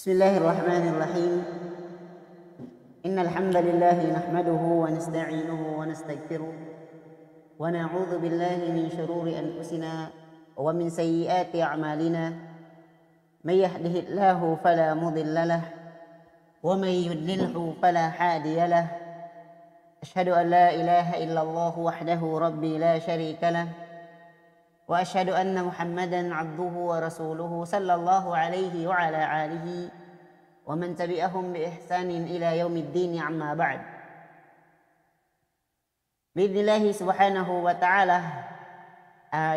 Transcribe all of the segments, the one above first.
بسم الله الرحمن الرحيم إن الحمد لله نحمده ونستعينه ونستغفره ونعوذ بالله من شرور أنفسنا ومن سيئات أعمالنا من يهده الله فلا مضل له ومن يضلله فلا هادي له أشهد أن لا إله إلا الله وحده ربي لا شريك له واشهد ان محمدا عبده ورسوله صلى الله عليه وعلى اله ومن تبعهم باحسان الى يوم الدين عما بعد باذن الله سبحانه وتعالى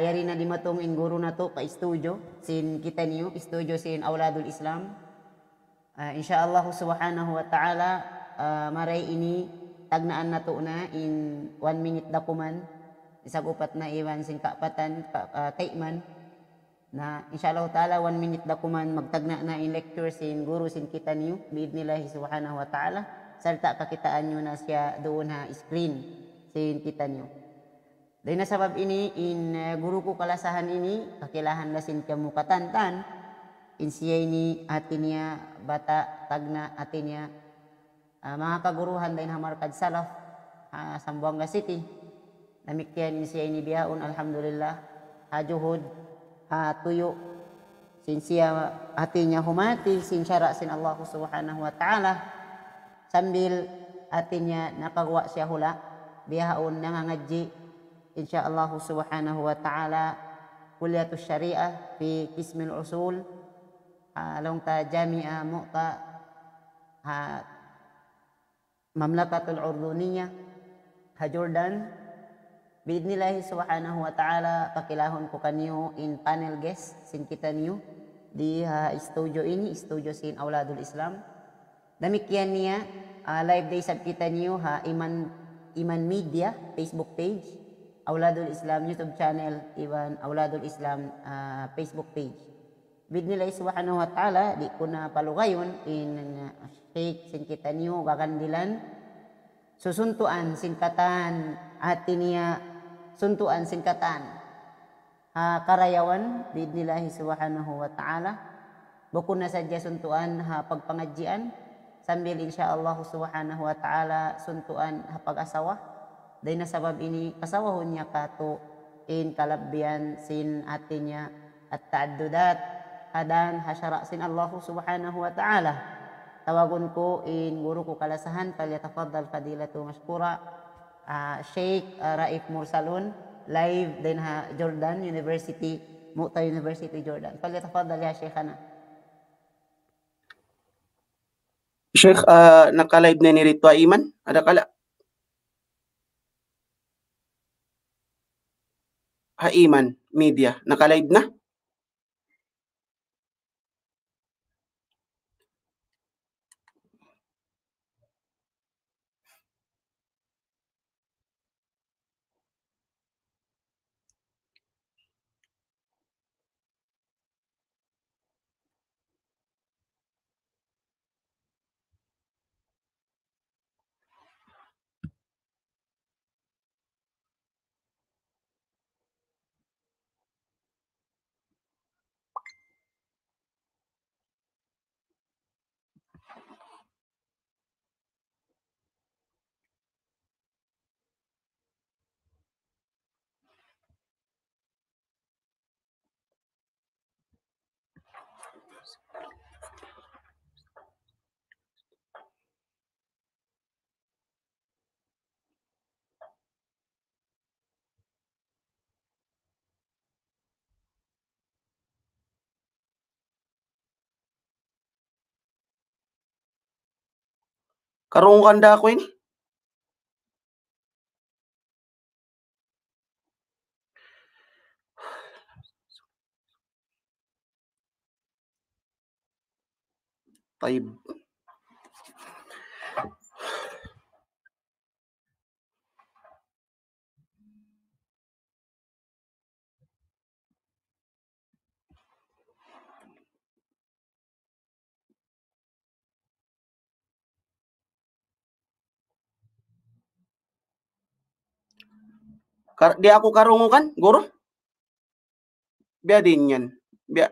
يرينا دمتم ان غورونا تو كاستوجو سين كيتانيو استوجو سين اولاد الاسلام ان شاء الله سبحانه وتعالى مري اني تغنا ان تونا ان 1 minute dokumen isag na iwan sin kapatan pa, uh, ah, taiman na inshallah taala one minute da kuman magtagna na in lecture sin guru sin kita niyo bid nila subhanahu wa taala salta kakitaan niyo na siya doon ha screen sin kita niyo dahil na sabab ini in uh, guru ko kalasahan ini kakilahan na sin kamu katantan in siya ini atinya bata tagna atinya uh, ah, mga kaguruhan dahil hamarkad salaf uh, ah, Sambuanga City Demikian saya ini biaun alhamdulillah. Hajuhud ha, ha tuyu sin sia hatinya humati sin syarat sin Allah Subhanahu wa taala sambil hatinya nakagwa sia hula biaun nang ngaji insyaallah Subhanahu wa taala kuliatus syariah fi kismil usul alung ha, ta jami'a mu'ta ha mamlakatul urduniyah ha jordan Bidnillahi subhanahu wa ta'ala, pakilahon ko kanyo in panel guest, sin kita niyo, di uh, studio ini, studio sin Auladul Islam. Damikyan niya, uh, live day sab kita niyo, ha, Iman, Iman Media, Facebook page, Auladul Islam YouTube channel, Iban Auladul Islam uh, Facebook page. Bidnillahi subhanahu wa ta'ala, di ko na palugayon in uh, Sheikh, sin kita niyo, gagandilan, susuntuan, sin kataan, at niya suntuan singkatan uh, ha, karayawan bidnillahi subhanahu wa ta'ala buku na saja suntuan ha, pagpangajian sambil insyaallah subhanahu wa ta'ala suntuan ha, pagasawa dahil na sabab ini pasawahun niya kato in kalabian sin atinya at ta'addudat hadan hasyara sin Allah subhanahu wa ta'ala tawagun ko in guru ko kalasahan palya tafaddal fadilatu mashkura uh, Sheikh uh, Raif Mursalun live dinha Jordan University مؤتة University Jordan فليتفضل يا شيخنا Sheikh, uh, nakalive na ni Ritwa Iman? Ada kala? Ha Iman, media. Nakalive na? Karungan dah aku ini. طيب Dia aku karungu kan, guru? Biadinyan. Biar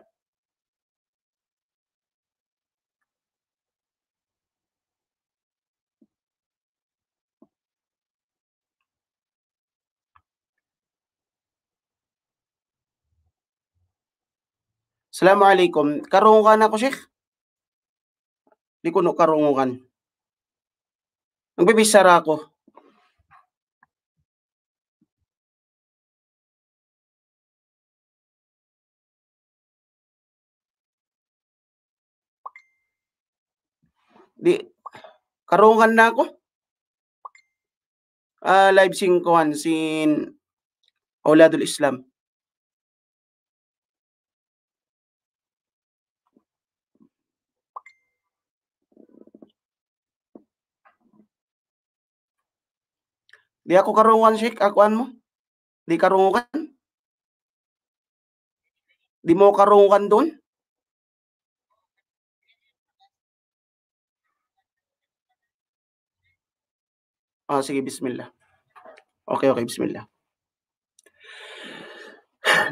Salamu alaikum. Karungan ako, Sheikh. Di ko no karungan. Nagbibisara ako. Di, karungan na ako. Uh, live singkuhan sin Auladul Islam. Di ako karungan, Sheik. Ah, an mo. Di karungan. Di mo karungan doon. Ah, sige, bismillah. Okay, okay, bismillah.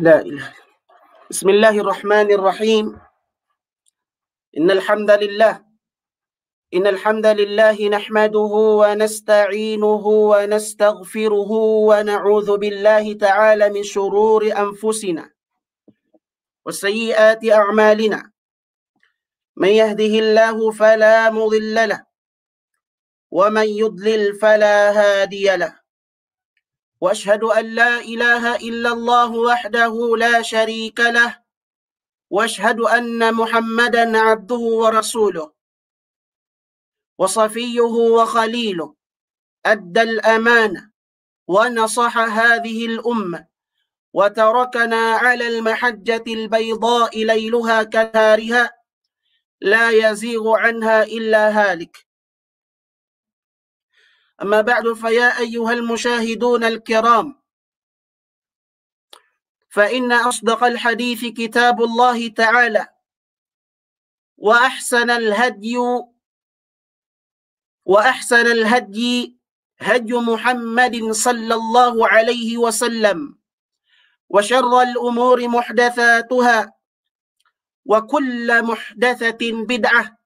لا إله بسم الله الرحمن الرحيم إن الحمد لله إن الحمد لله نحمده ونستعينه ونستغفره ونعوذ بالله تعالى من شرور أنفسنا وسيئات أعمالنا من يهده الله فلا مضل له ومن يضلل فلا هادي له وأشهد أن لا إله إلا الله وحده لا شريك له وأشهد أن محمدا عبده ورسوله وصفيه وخليله أدى الأمانة ونصح هذه الأمة وتركنا على المحجة البيضاء ليلها كنهارها لا يزيغ عنها إلا هالك أما بعد فيا أيها المشاهدون الكرام فإن أصدق الحديث كتاب الله تعالى وأحسن الهدي وأحسن الهدي هدي محمد صلى الله عليه وسلم وشر الأمور محدثاتها وكل محدثة بدعة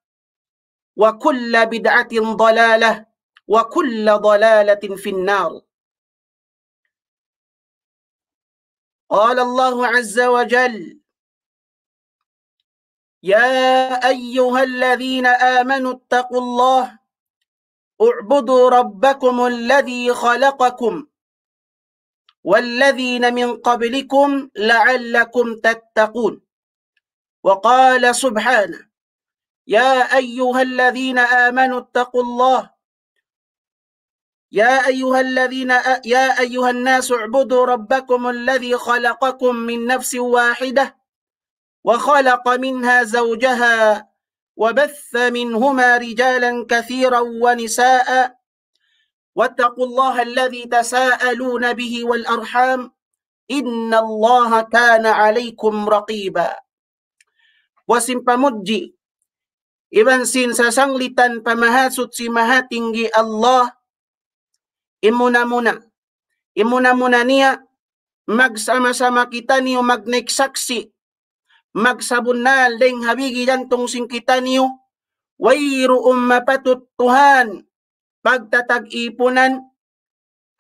وكل بدعة ضلالة وكل ضلالة في النار قال الله عز وجل يا أيها الذين آمنوا اتقوا الله اعبدوا ربكم الذي خلقكم والذين من قبلكم لعلكم تتقون وقال سبحانه يا أيها الذين آمنوا اتقوا الله يا أيها الذين يا أيها الناس اعبدوا ربكم الذي خلقكم من نفس واحدة وخلق منها زوجها وبث منهما رجالا كثيرا ونساء واتقوا الله الذي تساءلون به والأرحام إن الله كان عليكم رقيبا wasimpamuji ibansin sa sanglitan pamahasot si mahatinggi Allah imuna muna imuna muna niya magsama-sama kita niyo magneksaksi magsabon na leng habigi dantong singkitan niyo, wairu um mapatutuhan, pagtatag-ipunan,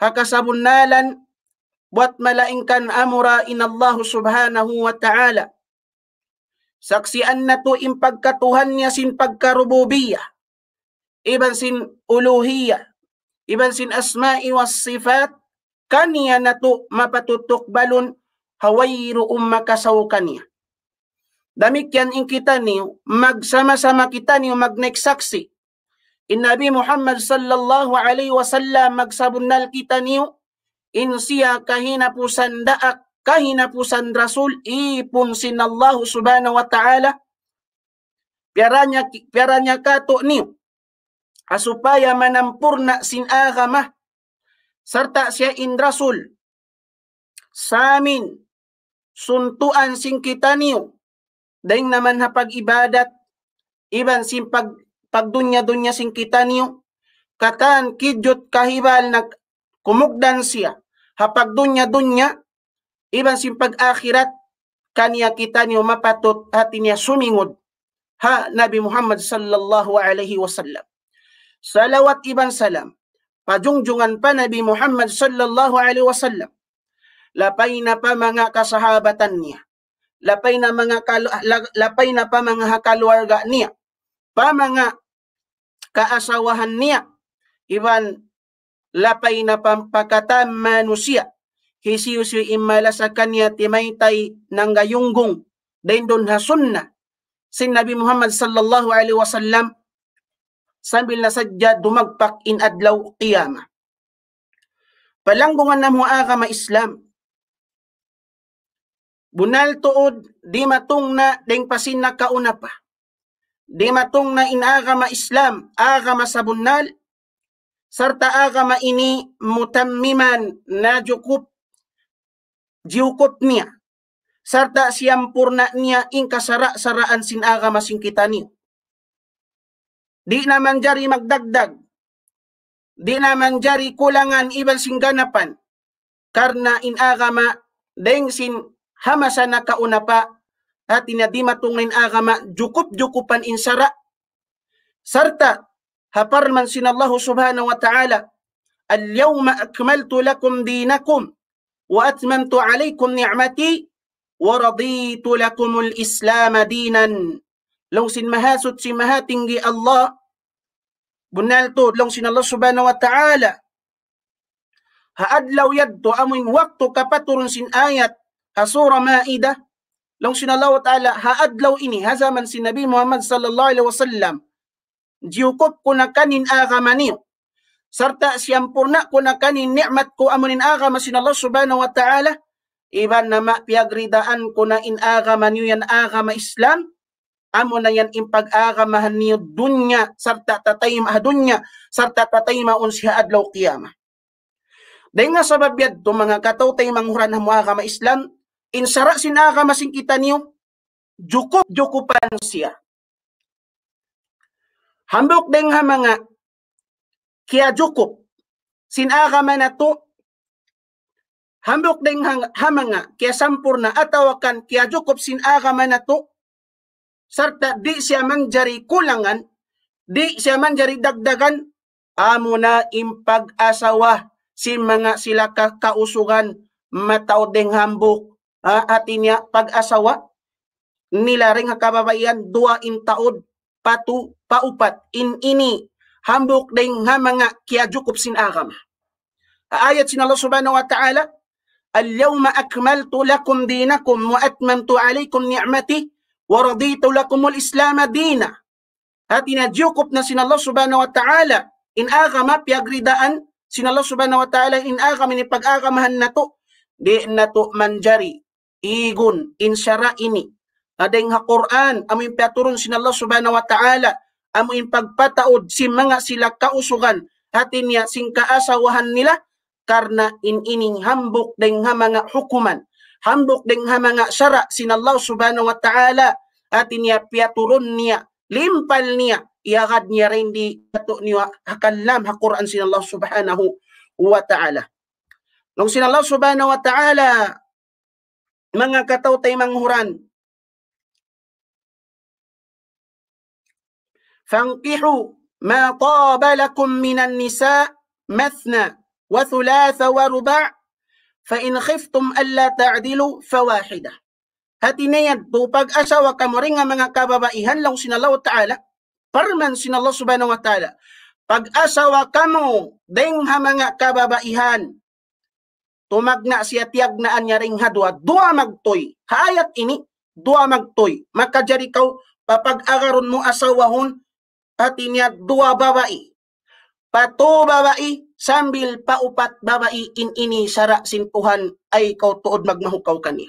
hakasabunnalan, buat malaingkan amura inallahu subhanahu wa ta'ala. Saksian na to in pagkatuhan niya sin pagkarububiya, iban sin uluhiya, iban sin asma'i was sifat, kaniya na to mapatutukbalon, hawairu ummakasawkan niya. Demikian in kita ni magsama-sama kita ni magnek saksi. In Nabi Muhammad sallallahu alaihi wasallam magsabunnal kita ni in siya kahina pusan daak kahina pusan rasul ipun sin Allah subhanahu wa ta'ala piaranya piaranya katuk ni supaya menampurna sin agama serta siya in rasul samin suntuan sing kita niu Daing naman hapag ibadat, iban sing pag, pagdunya-dunya sing kita niyo, katan kidyot kahibal nag kumugdan siya, hapag dunya-dunya, iban sing pag akhirat, kaniya kita niyo mapatot at niya sumingod. Ha, Nabi Muhammad sallallahu alaihi wasallam. Salawat iban salam, patungjungan pa Nabi Muhammad sallallahu alaihi wasallam. Lapay na pa mga kasahabatan niya lapay na mga kalu, ah, lapay na pa mga kaluwarga niya pa mga kaasawahan niya iban lapay na pampakata manusia hisiusyo imala sa kanya timaytay ng gayunggong dahin doon sunna sin Nabi Muhammad sallallahu alaihi wasallam sambil na sadya dumagpak in adlaw kiyama palanggungan na mo aga ah, ma Islam Bunal tuod, di matong na deng pasin na kauna pa. Di matong na inagama Islam, agama sa bunal, sarta agama ini mutammiman na jukup, jiukup niya. Sarta siyampurna niya ing kasara-saraan sin agama sin kita niya. Di naman jari magdagdag, di naman jari kulangan ibang singganapan, karna in inagama deng sin hamasa na kauna pa at ha, tinadima tungin agama jukup-jukupan insara sarta hapar man sinallahu subhanahu wa ta'ala al-yawma akmaltu lakum dinakum wa atmantu alaykum ni'mati wa raditu lakum al-islam dinan long sin mahasut si mahatinggi Allah bunal to long sin Allah subhanahu wa ta'ala haadlaw yaddu amin waktu kapaturun sin ayat Asura Ma'idah, Long sinalaw ta'ala, haadlaw ini, hazaman si Nabi Muhammad sallallahu alaihi wasallam, diukop ko na kanin agamani, serta siyampurna ko na kanin ni'mat ko amunin agama sin Allah subhanahu wa ta'ala, iban na mapiagridaan ko na in agama yan agama Islam, amo na yan impag-agamahan niyo dunya, sarta tatay dunya, sarta tatay maun siya adlaw kiyama. Dahil nga sabab yad, mga kataw tayo manghuran na mga agama Islam, Insara sinaka masingkita niyo. Jukup jukupan siya. Hambok deng ha mga kaya jukup. Sinaka man ato. Hambok deng ha, ha mga kaya sampurna atawakan kia jukup sinaka man ato. Sarta di siya mangjari kulangan. Di siya mangjari dagdagan. Amo na impag-asawa si mga sila kakausugan mataod deng hambok uh, atinya pag-asawa nila ring hakababayan dua in taod patu paupat in ini hambok ding nga mga kiajukup sin agam. Ayat sin Allah subhanahu wa ta'ala Al-yawma akmaltu lakum dinakum wa atmamtu alaykum ni'mati wa raditu lakum al-islam dina. At inajukup na sin Allah subhanahu wa ta'ala in agama piagridaan sin Allah subhanahu wa ta'ala in agama ni pag-agamahan na to di na to manjari igun insara ini adeng ha Quran amo impiaturon sin Allah subhanahu wa ta'ala amo impagpataod si mga sila kausugan hatin niya sing kaasawahan nila karna inining hambok deng ha mga hukuman hambok deng ha mga syara sin Allah subhanahu wa ta'ala atin niya piaturon niya limpal niya iagad niya rin di ato niya hakalam ha Quran sin Allah subhanahu wa ta'ala nung sin Allah subhanahu wa ta'ala mga kataw tay manghuran. Fankihu ma taba lakum minan nisa mathna wa thulatha wa ruba' fa in khiftum alla ta'dilu fawahida. Hatinayad tupag asawa ka mo rin mga kababaihan lang sinalaw ta'ala. Parman sinalaw subhanahu wa ta'ala. Pag-asawa ka mo, deng ha mga kababaihan, Tumagna siya tiyag naan niya ring hadwa, dua magtoy. hayat ini, dua magtoy. Makajari kau, papag agaron mo asawahon, pati niya dua babae. Pato babae, sambil paupat babae in ini sara sintuhan ay kau tuod magmahukaw kaniya.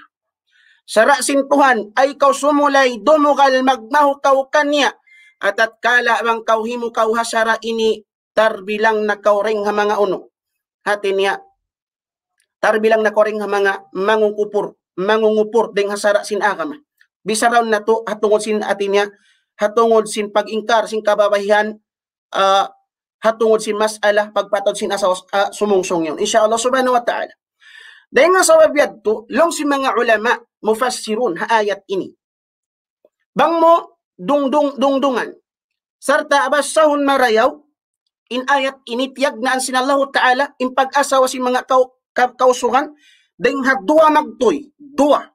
Sara sintuhan ay kau sumulay dumugal magmahukaw kaniya. At at kala bang kauhimu kau hasara ini tarbilang na kauring ha mga uno. Hati niya bilang na koring mga mangungupor, mangungupor ding hasara sin agama. Bisaraw na to hatungod sin atinya, hatungod sin pagingkar sin kababaihan uh, ah, hatungod sin masala, pagpatod sin asaw uh, ah, sumungsong yun. Insyaallah subhanahu wa ta'ala. Dahil nga sa to, long si mga ulama, mufassirun ha ayat ini. Bang mo, dungdung dungdungan, sarta abasahon marayaw, in ayat ini tiyag na ang sinallahu ta'ala, in pag-asawa si mga kaw kausuhan ding dua magtoy dua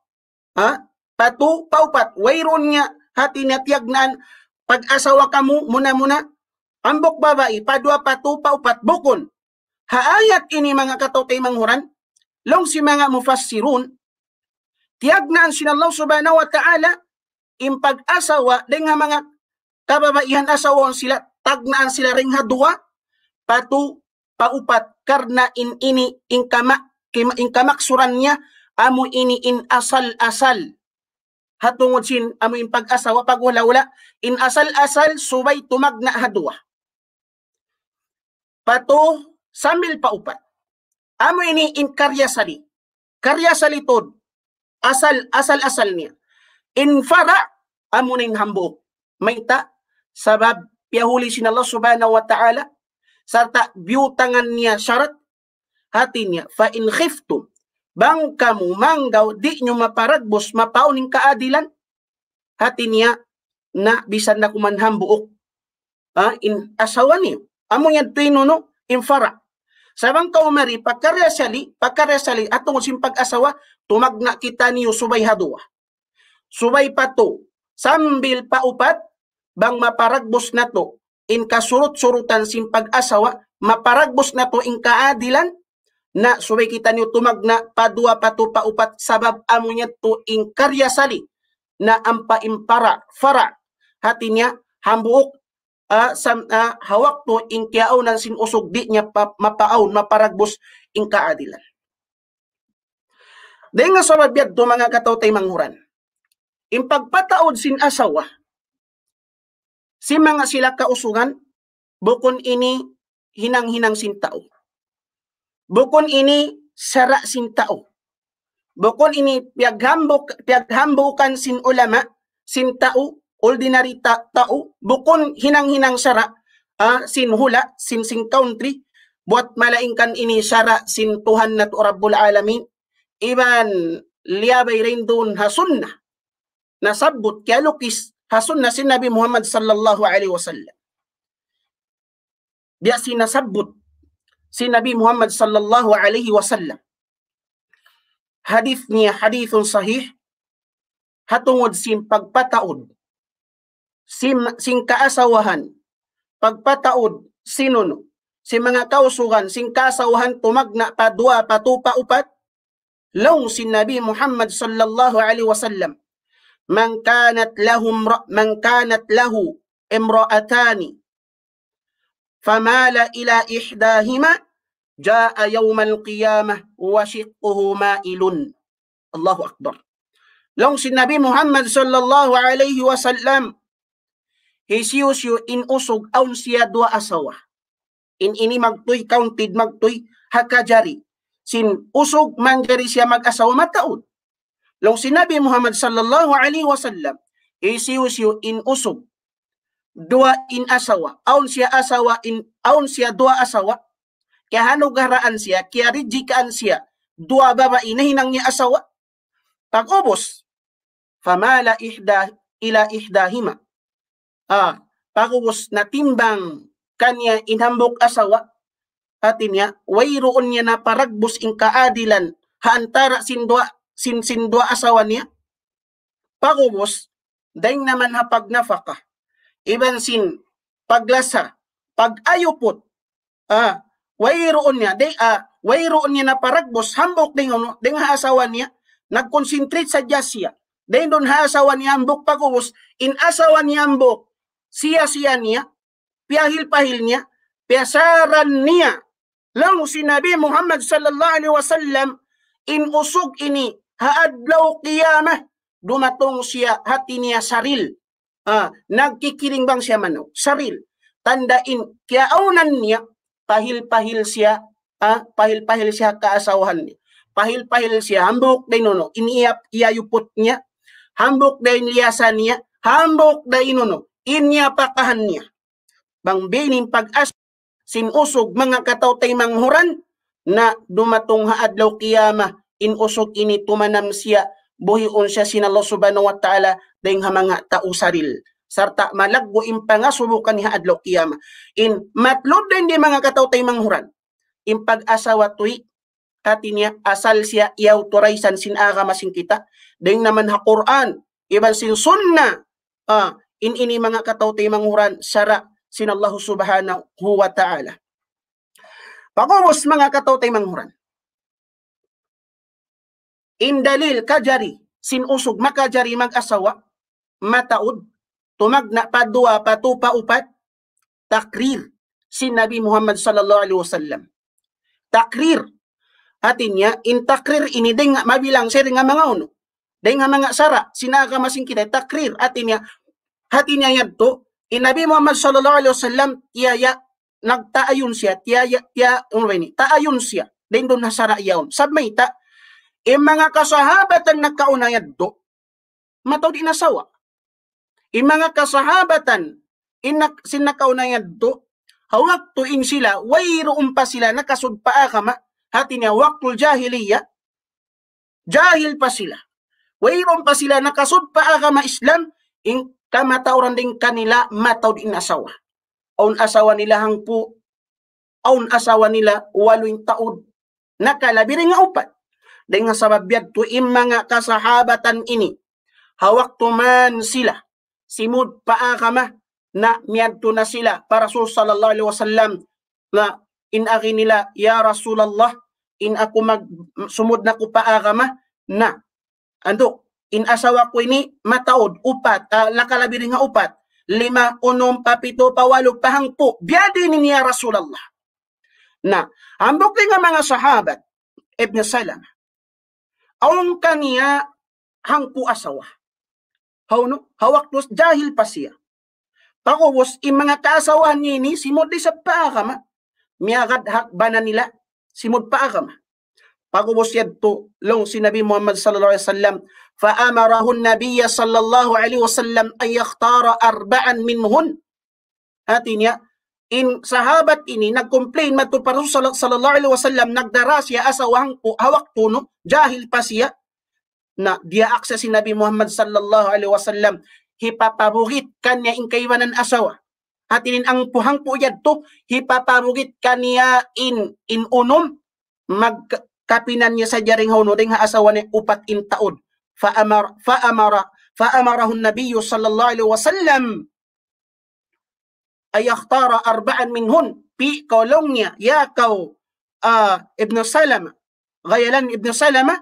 ha patu paupat wayron nga hati na tiyagnaan pag-asawa ka muna muna ambok babae padua patu paupat bukon haayat ini mga katotay manghuran long si mga mufassirun tiyagnaan sinallahu subhanahu wa ta'ala pag asawa ding mga kababaihan asawon sila tagnaan sila ring hadwa patu paupat karna in ini ingkama ingkamaksurannya amo ini in asal asal hatungod sin amo in pag-asawa pag wala wala in asal asal subay tumagna hadwa pato samil paupat amo ini in karyasali karyasali tod asal asal asal niya in fara amo ning hambo mayta sabab yahuli sin Allah subhanahu wa ta'ala serta biutangannya syarat hatinya fa in khiftum bang kamu manggaw di nyo maparagbos mapauning kaadilan hati niya na bisan na kumanhang buok ah, in asawa niyo amo yan tuino no in fara sabang ka kaumari pagkaresali pagkaresali atong sin pag-asawa tumagna kita niyo subay hadua subay pato sambil paupat bang maparagbos na to in kasurot-surutan sin pag-asawa, maparagbos na to in kaadilan, na suway kita niyo tumagna padua pato paupat sabab amunya niya to in karyasali na ang paimpara fara hati niya hambuok uh, sam, uh, hawak to in kiao ng usog di niya pa, mapaaw maparagbos in kaadilan. Dahil nga sa mabiyad to mga katao tay manghuran. Impagpataod sin asawa Si mga sila kausugan, bukon ini hinang-hinang sintao. Bukon ini sara sintao. Bukon ini piaghambok, piaghambukan sin ulama, sintao, ordinary ta tao, bukon hinang-hinang sara, uh, sin hula, sin sing country, buat malaingkan ini sara sin Tuhan na Rabbul Alamin, iban liabay rin dun hasunna, nasabot kaya lukis, hasunna si Nabi Muhammad sallallahu alaihi wasallam. Dia sinasabut si Nabi Muhammad sallallahu alaihi wasallam. Hadith niya hadithun sahih hatungod sim pagpataod sim sing kaasawahan pagpataod sinun si mga kausugan sing kasawahan tumagna pa dua patupa upat law si Nabi Muhammad sallallahu alaihi wasallam من كانت له من كانت له امرأتان فمال إلى إحداهما جاء يوم القيامة وشقه مائل الله أكبر لونس النبي محمد صلى الله عليه وسلم Hesius yu in usog aun siya dua asawa. In ini magtuy, هكا جاري سين أصغ من جاري سيا mag-asawa mataon. Law sinabi Muhammad sallallahu alaihi wasallam, isiusyo in usog, dua in asawa, aun siya asawa in aun siya dua asawa, kaya hanugaraan siya, kaya rijikaan siya, dua babae na hinang niya asawa. Pag-ubos, famala ihda ila ihdahima. Ah, pag-ubos na timbang kanya inhambok asawa, at niya, wayroon niya na paragbus in kaadilan, haantara sindwa, sin sin dua asawa niya. pagumos daing naman hapag nafaka. Iban sin paglasa, pagayupot. Ah, wayroon niya, day ah, wayroon niya na paragbos, hambok ding, ano, ding haasawa niya, nagconcentrate sa Diyas siya. Day doon haasawa niya hambok pagumos in asawa niya hambok, siya-siya niya, piyahil-pahil niya, piyasaran niya. Lang sinabi Muhammad sallallahu alaihi wasallam, in usog ini haadlaw kiyama dumatong siya hati niya saril ah, nagkikiling bang siya manok saril tandain kiaunan niya pahil-pahil siya ah, pahil-pahil siya kaasawahan niya pahil-pahil siya hambok day nono iniap iyayupot niya hambok day liyasan niya hambok day nono inya pakahan niya bang bining pag-as sinusog mga kataw tay manghuran na dumatong haadlaw kiyama in usog ini tumanam siya buhi sin Allah subhanahu wa ta'ala dayng hamanga tao saril sarta malaggo impanga subukan ni adlaw kiyama in matlod din di mga kataw tay manghuran in pag-asawa tuig kati niya asal siya i turay sin sinaga masing kita ding naman ha Quran iban sin sunna ah, in ini mga katawte manghuran sara sin Allah subhanahu wa ta'ala pagubos mga katawte manghuran Indalil kajari, sinusog makajari mag-asawa, mataod, tumagna padua patupa pa upat, takrir, si Nabi Muhammad sallallahu alaihi wasallam. Takrir, atin in takrir ini, deng mabilang sering nga mga uno, day nga mga sara, sinagamasin kita, takrir, atin hatinya hatin in Nabi Muhammad sallallahu alaihi wasallam, iya nagtaayon siya, tiyaya, tiyaya, um, taayon siya, deng doon nasara iyaon. Um. Sabay, ta, E mga kasahabat ang nagkaunayad do, mataw di nasawa. E mga kasahabatan, inak, sinakaunayad do, hawag tuing sila, wairoon pa sila, nakasod pa akama, hati niya waktul jahiliya, jahil pa sila. Wairoon pa sila, nakasod pa akama Islam, in kamatauran din kanila, mataw din asawa. Aun asawa nila hangpo, aun asawa nila, waluing taod, nakalabiri nga upat dengan sabab biad tu mga kasahabatan ini hawaktuman sila simud paakama na tu na sila para Rasul sallallahu alaihi wasallam na aki nila ya Rasulullah in ako mag sumud na ko paakama na ando in asawa ko ini mataod upat uh, ah, lakalabi nga upat lima unom pa pito pa walo pa ni ya Rasulullah na ambok nga mga sahabat Ibn salam aun kaniya hangku asawa. Hauno, hawaktos dahil pa siya. Pakuwos, yung mga kaasawa nini, simod di sa paakama. Miagad hakbana nila, simod paakama. Pakuwos yadto, long sinabi Muhammad sallallahu alaihi wasallam, faamarahu nabiya sallallahu alaihi wasallam ay yakhtara arba'an minhun. Hati niya, in sahabat ini nagcomplain madto Rasul sallallahu alaihi wasallam nagdara siya asawang hawak tuno jahil pa siya na dia aksa si Nabi Muhammad sallallahu alaihi wasallam hipaparugit kanya in kaiwanan asawa at inin ang puhang puyad to hipaparugit kaniya in in unom magkapinan niya sa jaring hono ding asawa ni upat in taod fa amar fa amara fa amarahu nabiyyu sallallahu alaihi wasallam ay yakhtara arba'an minhun fi Kolonya yakaw uh, Ibn Salama gayalan Ibn Salama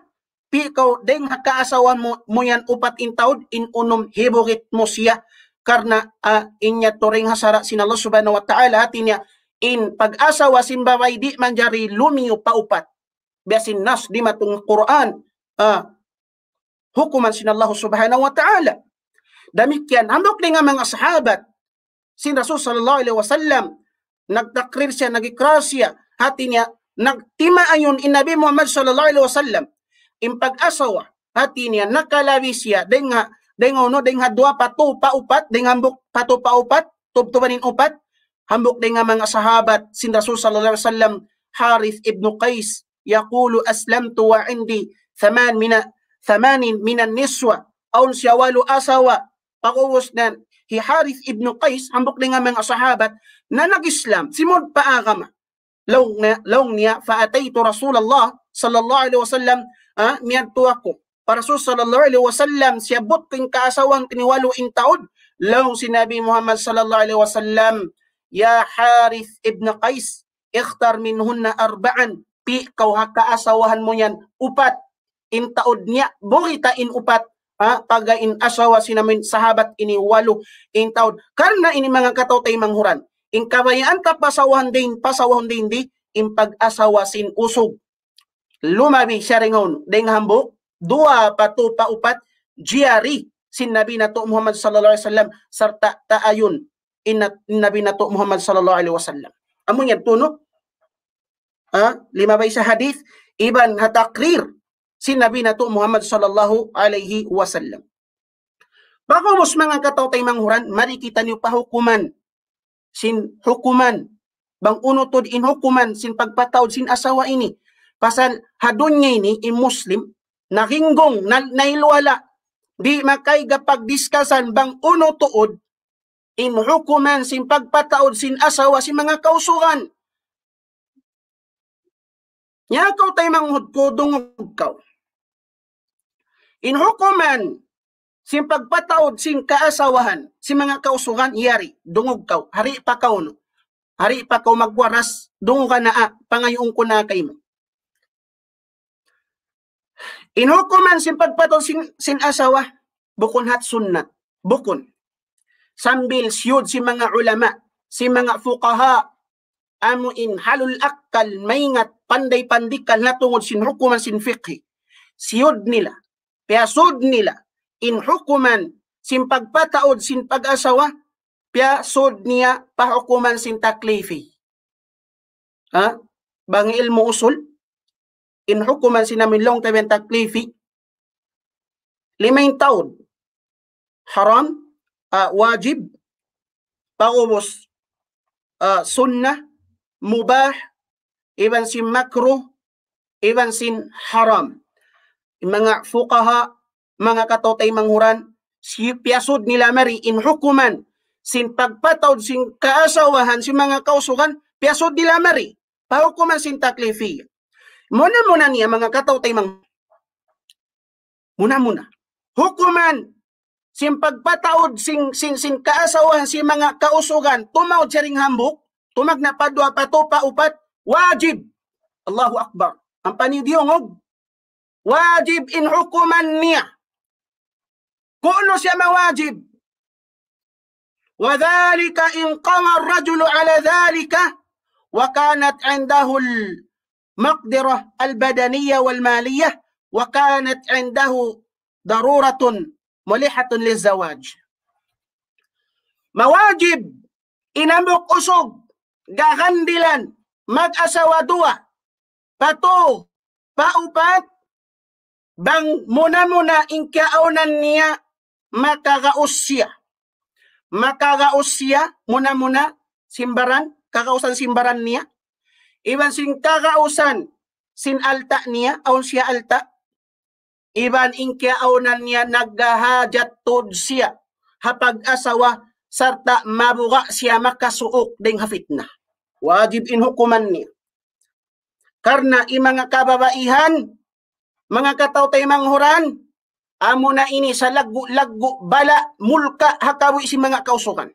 pi kaw deng hakaasawan mo, mo yan upat intawd in unum hibugit mo siya karna uh, inya turing hasara sin Allah subhanahu wa ta'ala atin in pag-asawa sin babay di man jari lumiyo paupat biasin nas di matung Quran uh, hukuman sin Allah subhanahu wa ta'ala damikyan amok ni nga mga sahabat si Rasul sallallahu alaihi wasallam nagtakrir siya nagikrar siya hati niya nagtima ayon inabi Muhammad sallallahu alaihi wasallam impag-asawa hati niya nakalabi siya dahil nga dahil nga no dahil nga dua pato paupat dahil hambok pato paupat tubtubanin upat hambok dahil mga sahabat si Rasul sallallahu alaihi wasallam Harith ibn Qais yaqulu aslamtu wa indi thaman mina thamanin minan niswa aun siya walo asawa pakuwos nan hi Harith ibn Qais hambok ni nga mga sahabat na nag-Islam simod pa agama law nga law niya fa ataytu Rasulullah sallallahu alaihi wasallam ah, miadto ako para Rasul sallallahu alaihi wasallam siya bot king kaasawan kiniwalo ing taud law sinabi Muhammad sallallahu alaihi wasallam ya Harith ibn Qais ikhtar minhunna arba'an pi kaw kaasawahan mo yan upat in taud niya borita in upat ha taga in asawa sinamin sahabat ini walo in taon karna ini mga kataw tay manghuran in kabayaan ta pasawahan din pasawahan din di in pag-asawa sin usog lumabi sharingon deng hambok dua patu pa upat sin nabi na to Muhammad sallallahu alaihi wasallam serta taayun in nabi na to Muhammad sallallahu alaihi wasallam amo nya tuno ha lima bay sa hadith iban hatakrir sinabi na to Muhammad sallallahu alaihi wasallam. Bako mas mga katautay manghuran, marikita niyo pa hukuman. Sin hukuman. Bang unutod in hukuman, sin pagpatawd, sin asawa ini. Pasal hadon niya ini, in Muslim, nakinggong, na, nailwala, di makay gapagdiskasan bang unutuod, in hukuman, sin pagpataod, sin asawa, sin mga kausuran. Nya ikaw tayo manghod ko, dungog Inhukuman, sin pagpataod, sin kaasawahan, si mga kausuhan, iyari, dungog kau, hari pa kau no? hari pa kau magwaras, dungog ka na, ah, pangayong ko na kay mo. Inhukuman, sin pagpataod, sin, sin asawa, bukon hat sunnat, bukon. Sambil siyod si mga ulama, si mga fukaha, amo in halul akal, maingat, panday-pandikal, natungod sin hukuman, sin fikhi. Siyod nila, Piasod nila in hukuman sin pagpataod sin pag-asawa piasod niya pahukuman sin taklifi. Ha? Bang ilmu usul in hukuman sin namin long tabi taklifi limang taud haram uh, wajib paubos uh, sunnah mubah iban sin makruh iban sin haram mga fukaha, mga katotay manghuran, si piyasod nila mari in hukuman, sin pagpatawd sin kaasawahan si mga kausugan, piyasod nila mari, pahukuman sin taklifi. Muna muna niya mga katotay mang Muna muna. Hukuman sin pagpataod sin sin sin kaasawahan si mga kausugan tumaw siring hambok tumag na padwa patupa upat wajib Allahu akbar ang panidiyong og واجب إن حكم النية كل شيء واجب وذلك إن قام الرجل على ذلك وكانت عنده المقدرة البدنية والمالية وكانت عنده ضرورة ملحة للزواج مواجب إن usog gagandilan mag-asawa duwa فتو فأبات bang muna-muna inkaonan niya makagaos siya. Makagaos siya muna-muna simbaran, kakausan simbaran niya. Iban sin kakausan sin alta niya, aun siya alta. Iban inkaonan niya naggahajat tod siya hapag-asawa sarta mabuga siya makasuok ding hafitna. Wajib in hukuman niya. Karena imang kababaihan, mga kataw tay manghuran, amo na ini sa laggo-laggo bala mulka hakawi si mga kausukan.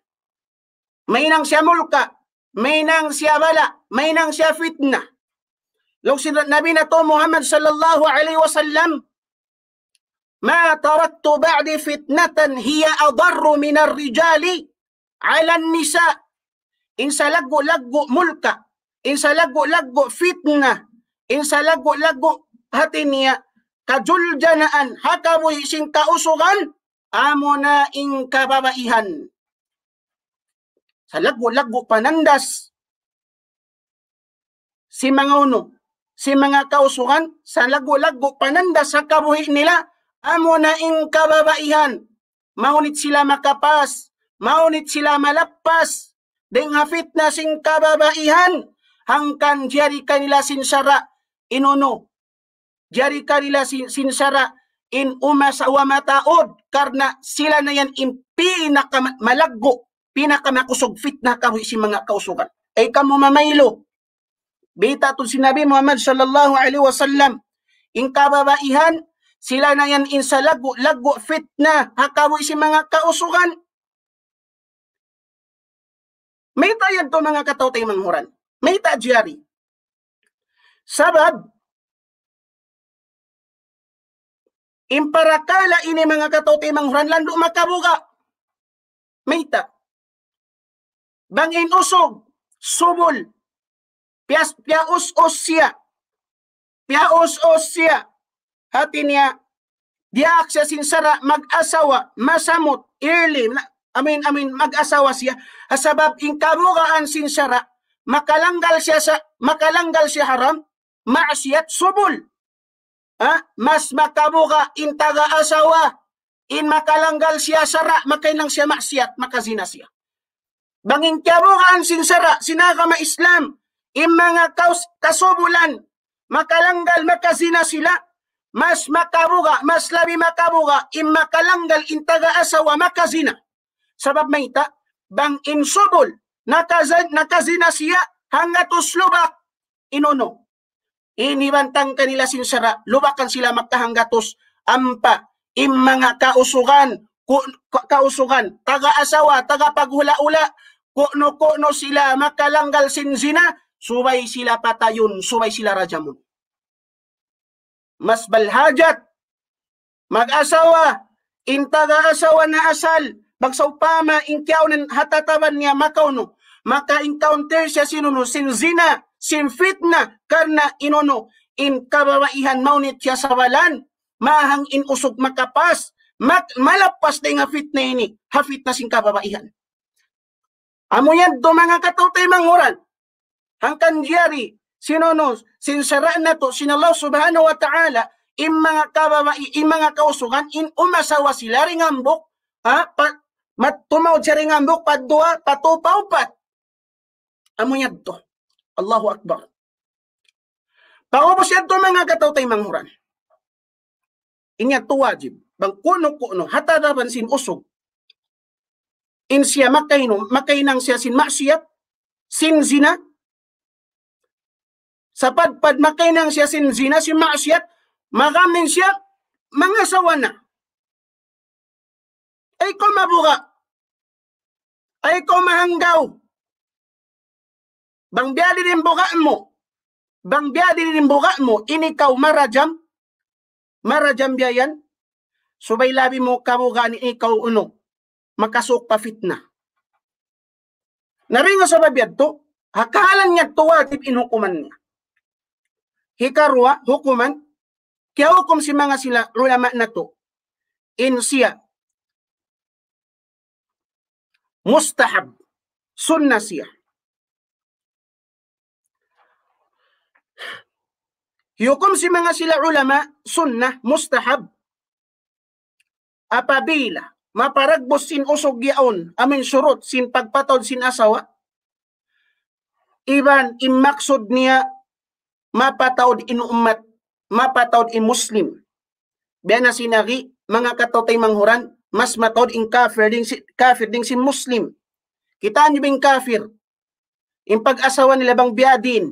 Mainang siya mulka, mainang siya bala, mainang siya fitna. Log si Nabi na to Muhammad sallallahu alaihi wasallam, ma ba'di ما تركت بعد فتنة هي أضر nisa in sa النساء إن mulka in sa إن سلقوا fitna in sa سلقوا لقوا hati niya kajuljanaan hakamoy sing kausugan amo na ing kababaihan sa lagbo-lagbo panandas si mga uno si mga kausugan sa lagbo-lagbo panandas sa kabuhi nila amo na ing kababaihan maunit sila makapas maunit sila malapas ding hafit na sing kababaihan hangkan jari kanila sinsara inuno Jari kanila sin sinsara in umasa wa mataod karna sila na yan in pinakamalaggo, pinakamakusog fitna kahoy si mga kausugan. Ay kamo mamaylo. Bita to sinabi Muhammad sallallahu alaihi wasallam, in kababaihan, sila na yan in sa lago, lago fitna, hakahoy si mga kausugan. May tayad mga kataw tayong manhuran. May tadyari. Sabab, Imparakala ini mga katote manghuran lando makabuga. Mita. Bangin usog, subol. Pias piaus osia Piaus osia siya. Hati niya diak siya sinsara mag-asawa masamot early amin amin mag-asawa siya asabab ing kamugaan sinsara makalanggal siya sa makalanggal siya haram maasyat subol Ha? Mas makabuka intaga asawa in makalanggal siya sara makailang siya maksiat makazina siya. Bangin kya mo kaan sinsara sinaka ma Islam in mga kaus kasubulan makalanggal makazina sila mas makabuga mas labi makabuga in makalanggal intaga asawa makazina. Sabab maita bang insubol nakazin nakazina siya hangat uslubak inono inibantang kanila sinsara, lubakan sila magkahanggatos, ampa, im mga kausugan, ku, kausugan, taga-asawa, taga-paghula-ula, kuno-kuno sila, makalanggal sinzina, subay sila patayon, subay sila rajamon. Mas balhajat, mag-asawa, intaga-asawa na asal, magsaupama, inkyaw ng hatataban niya, makauno, maka-encounter siya sinuno, sinzina, sin fitna karna inono in kababaihan maunit siya sa walan, mahang in usog makapas mat, malapas day nga fitna ini hafit na sin kababaihan amo yan do mga katutay manguran hangkan diari sinonos sinsara na to sinalaw subhanahu wa ta'ala in mga kababai in mga kausugan in umasawa sila ring ambok ha pa, matumaw siya ring ambok padua patupaw pat amo yan do Allahu Akbar. Pangubos yan to mga katawtay manghuran. Inya to wajib. Bang kuno-kuno, hatadaban sin usog. In siya makay makainang makay nang siya sin maksiyat, sin zina. Sa padpad makay siya sin zina, sin maksiyat, magamin siya, mga sawa na. Ay ko mabuka. Ay ko mahanggaw. Bang biadi din buka mo. Bang biadi din buka mo. Ini kau marajam. Marajam biayan. Subay labi mo kabugaan ikaw uno. Makasok pa fitna. Naringo sa babiyad to. Hakalan niya tuwatip inhukuman niya. Hikarwa, hukuman. Kaya hukum si mga sila ulama na to. In siya. Mustahab. Sunna siya. Hukom si mga sila ulama, sunnah, mustahab. Apabila, maparagbos sin usog yaon, amin surut, sin pagpatod sin asawa. Iban, imaksud niya, mapataod in umat, mapataod in muslim. Bena sinagi, mga katotay manghuran, mas matod in kafir ding si, kafir ding sin muslim. Kita niyo ba kafir? In pag-asawa nila bang biyadin,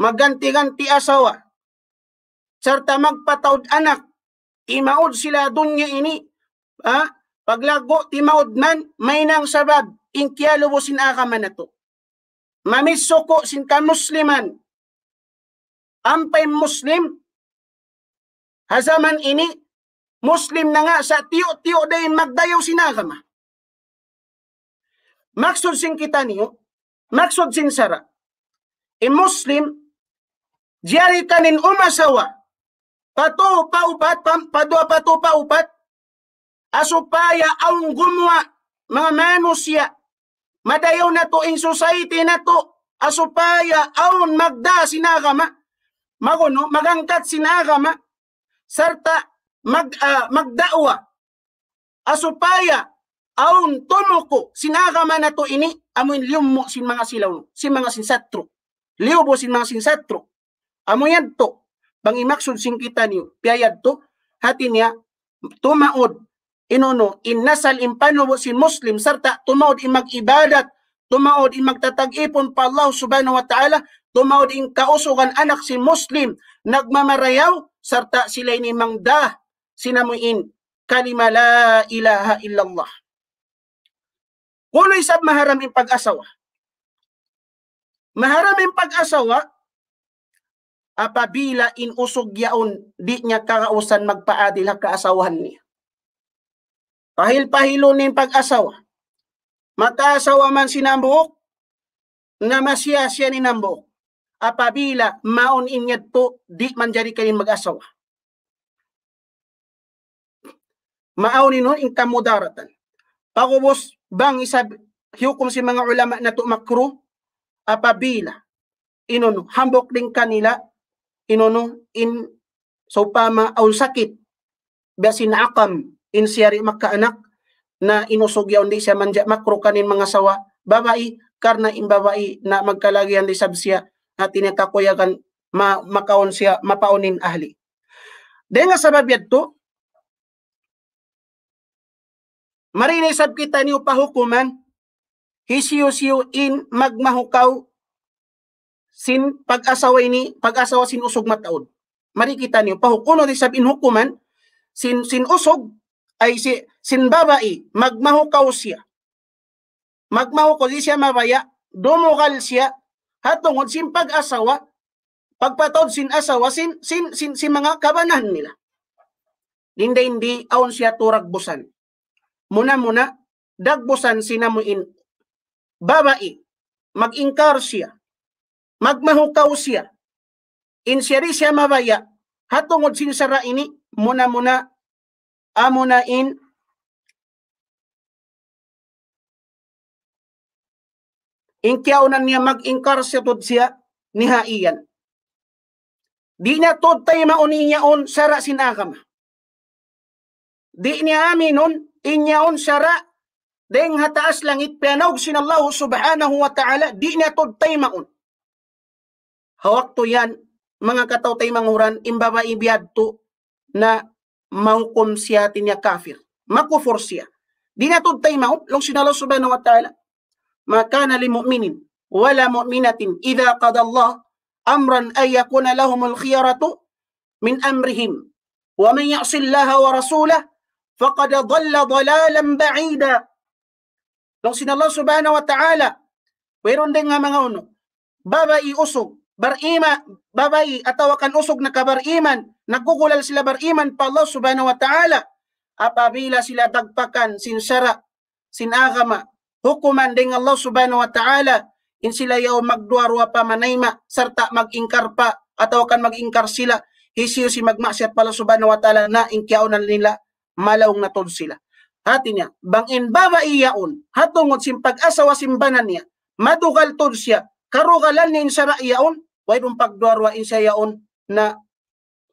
Maganti-ganti asawa. serta magpataud anak. Timaod sila dunya ini. Ha? Paglago timaud man, may nang sabab. Inkialubusin aka man to. Mamisuko sin ka musliman. Ampay muslim. Hazaman ini, muslim na nga sa tiyo-tiyo dahin magdayaw sinagama. Maksud sin kita niyo, maksud sin sara. E Muslim, Jari kanin umasawa. Pato pa upat, pam, padua pato pa upat. Asupaya ang gumwa, mga manusia. Madayaw na to in society na to. Asupaya aun magda sinagama. Maguno, magangkat sinagama. Serta mag, uh, magdawa. Asupaya aun tomoko sinagama na to ini. Amoy liyum mo sin mga silaw, sin mga sinsatro. Liubo sin mga sinsatro amoyan amoyadto pangimaksud singkita ni to hati niya tumaod inono innasal impano sin muslim sarta tumaod imag ibadat tumaod imagtatag ipon pa Allah subhanahu wa ta'ala tumaod ing kausugan anak si muslim nagmamarayaw sarta sila ni mangda sinamuin kalima la ilaha illallah kuno isab maharam ing pag-asawa maharam ing pag-asawa apabila inusog yaon di niya karausan magpaadil ha kaasawan niya. Pahil-pahilo ni pag-asawa. Makaasawa man sinambok, nga masya siya ni nambok. Apabila maon inyad po, di man jari kayo mag-asawa. Maawin nun in kamudaratan. Pakubos bang isab hukom si mga ulama na tumakro apabila inon hambok din kanila inono in so pama aw sakit basin akam in siyari makaanak na inusugyaw di siya manja makro kanin mga sawa babae karna in babae na magkalagyan di sab siya at inakakuyagan ma makaon siya mapaunin ahli de nga sabab yadto marinay sab kita niyo pahukuman hisiyo-siyo in magmahukaw sin pag-asawa ini pag-asawa sin usog mataod mari kita niyo pahukuno di sab inhukuman sin sin usog ay si sin babae magmahukaw siya magmahukaw siya mabaya dumukal siya hatungod sin pag-asawa pagpataod sin asawa sin sin sin si mga kabanahan nila Linda hindi aun siya turag busan. muna muna dagbusan sinamuin babae mag-inkar siya magmahukaw siya. Insiri siya mabaya, hatungod sinsara ini, muna-muna, amuna in, Inkyaunan niya mag-inkar siya nihaiyan. siya Di niya tod tayo mauni niyaon sara sinakam. Di niya amin inyaon sara deng hataas langit pianog sinallahu subhanahu wa ta'ala di niya tod tayo maun. hawakto yan mga kataw tay manguran imbaba ibiadto na mahukom siya tinya kafir makufor siya di na tod tay mahup long sinalo subhanahu wa ta'ala maka na li mu'minin wala mu'minatin idha qada Allah amran ay yakuna lahumul khiyaratu min amrihim wa man ya'si Allah wa rasulah faqad dhalla dhalalan ba'ida long sinalo subhanahu wa ta'ala Pero nga mga uno, baba iusog barima, babay, atawa kan usog na kabariman, nagkukulal sila bariman pa Allah subhanahu wa ta'ala, apabila sila tagpakan sinsara, sinagama, hukuman ding Allah subhanahu wa ta'ala, in sila yaw magduarwa pa manayma, sarta magingkar pa, atawa kan magingkar sila, hisiyo si magmasyat Allah subhanahu wa ta'ala na inkyaunan nila, malawang natod sila. Hati niya, in baba yaon hatungot sim pag-asawa simbanan niya, madugal tod siya, karugalan ni insara wa waydong pagduarwa insayaon na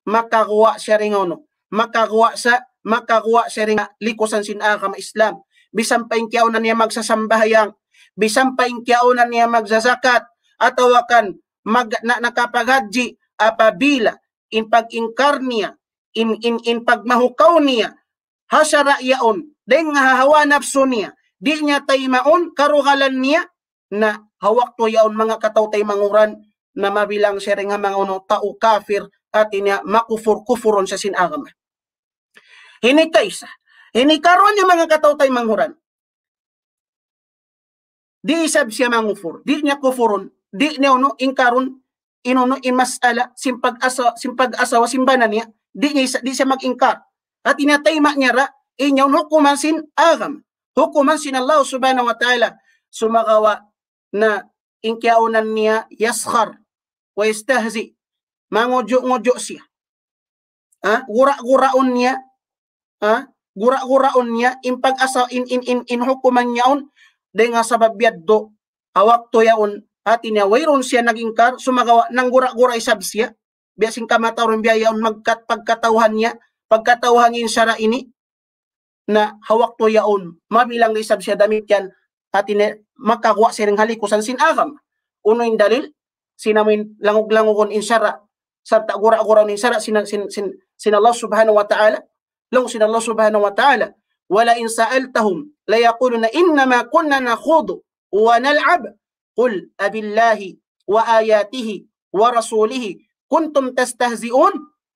makakuha siya rin ono makakuha sa makakuha siya rin likusan sina ka islam bisan pa na niya magsasambahayang bisan pa na niya magsasakat atawakan mag na, nakapagadji apabila in pag-inkar niya in, in, in pagmahukaw niya hasara yaon deng nga hahawa napso niya di niya tay maon karugalan niya na hawak to yaon mga tay manguran na mabilang sere nga mga uno tao kafir at inya makufur-kufuron sa sinagama. Hini ka isa. Hini karon yung mga tay manguran. Di isab siya mangufur. Di niya kufuron. Di niya uno inkaron inuno imasala simpag asa simpag asawa simbanan niya. Di niya isa, di siya mag-inkar. At inatayma niya ra inyaw hukuman sin agam. Hukuman sin Allah subhanahu wa ta'ala sumagawa na inkyaunan niya yaskhar wa yastahzi mangudyo-ngudyo siya ha ah, gura-guraon niya ha ah, gura-guraon niya impag-asa in in in, in hukuman niyaon day nga sabab yaddo awak yaon at inawayron siya naging kar sumagawa nang gura-gura isab siya biasing kamataron biyayaon magkat pagkatawhan niya pagkatawhan in sara ini na hawak to yaon mabilang isab siya damit yan hati ne hatine sering siring kusan sin agam in dalil sinamin langog-langogon in syara sabta gura-gura ni syara sin, sin, sin, sin Allah subhanahu wa ta'ala lang sin Allah subhanahu wa ta'ala wala in sa'altahum la yaquluna inna ma kunna nakhudu wa nal'ab qul abillahi wa ayatihi wa rasulihi kuntum tastahzi'un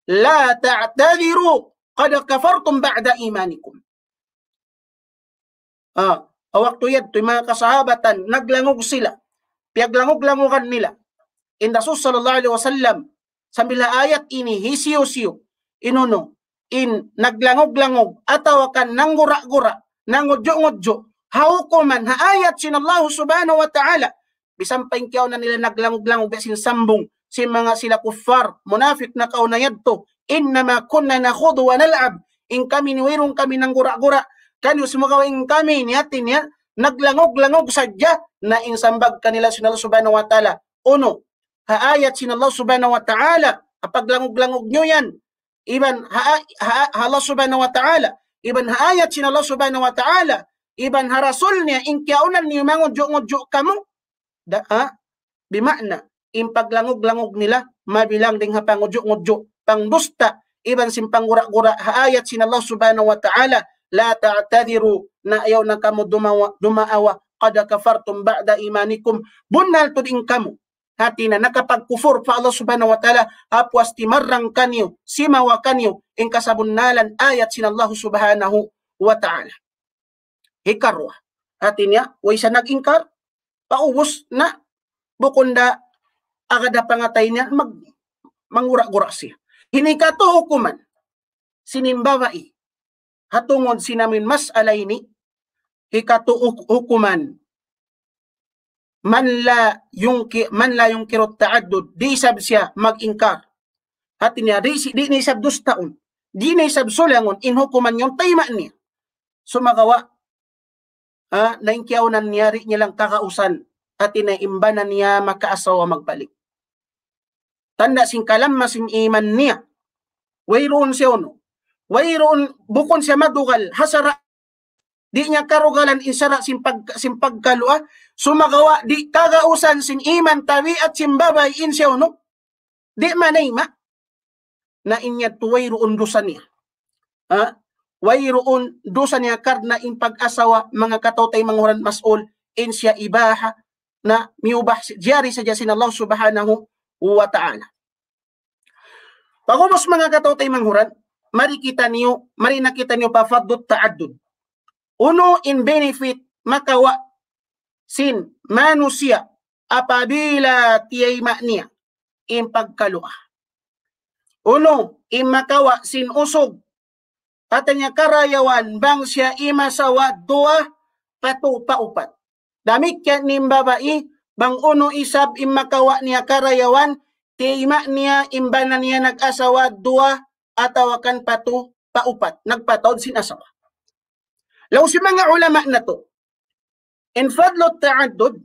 la ta'tadiru qad kafartum ba'da imanikum ah Awak tuyad to mga kasahabatan, naglangog sila. Piaglangog-langogan nila. In Rasul sallallahu alaihi wasallam, sa bila ayat ini, hisiyo-siyo, inuno, in naglangog-langog, atawakan nanggura-gura, nangudyo-ngudyo, haukuman, haayat sinallahu subhanahu wa ta'ala, bisan pa kyaw na nila naglangog-langog, sin sambong, si mga sila kuffar, munafik na kaunayad to, innama kunna nakhudu wa nal'ab, in kami niwirong kami ng gura-gura, kan usmo gawing kami niya naglangog-langog sadya na insambag kanila sin Allah subhanahu wa ta'ala. Uno, haayat sin Allah subhanahu wa ta'ala kapag langog-langog nyo yan. Iban ha, Allah subhanahu wa ta'ala. Iban haayat sin Allah subhanahu wa ta'ala. Iban ha rasul niya inkyaunan niyo mangudyo-ngudyo kamo. Da, ha? Bimakna, impaglangog-langog nila mabilang ding ha pangudyo-ngudyo busta. iban simpang gura-gura haayat sin Allah subhanahu wa ta'ala لا تعتذروا نأيون كم دماء قد كفرتم بعد إيمانكم بنا لتدين كم هاتينا نكبر كفر فالله سبحانه وتعالى أبو استمرا كنيو سما وكنيو إن كسبوا النالا آية سن الله سبحانه وتعالى هكروا هاتينيا ويسنك إنكار Paubos na bukunda agada pangatay niya mag mangurak-gurak siya. Hinikato hukuman sinimbabai hatungod sinamin mas ni hikatuok hukuman man la yung man la yung kirot taaddud di sab siya mag-inkar at niya di, di ni sab dustaon di ni sab sulangon in hukuman yung tayma niya sumagawa ah, naingkiyaw na niyari niya lang kakausan at inaimba na niya makaasawa magbalik tanda sing kalam masing iman niya wayroon siya no Wairon bukon siya madugal hasara di niya karugalan isara simpag simpagkalwa sumagawa di kagausan sin iman tawi at simbabay in siya no di manay ma na inya tuwairoon dusan niya ha wairoon dusan niya karna in pag-asawa mga katotay manguran masol in siya ibaha na miubah jari sa jasin Allah subhanahu wa ta'ala pagumos mga katotay manghuran mari kita niyo, mari nakita niyo pa fadlut ta'addud. Uno in benefit makawa sin manusia apabila tiyay maknia in pagkaluha. Uno in makawa sin usog atanya karayawan bang bangsa imasawa dua patupaupat. Damikya nim babae bang uno isab in makawa niya karayawan tiyay maknia imbanan niya nag-asawa dua atawakan pato paupat nagpatawd sin pa. Law si mga ulama na to in fadlo ta'addud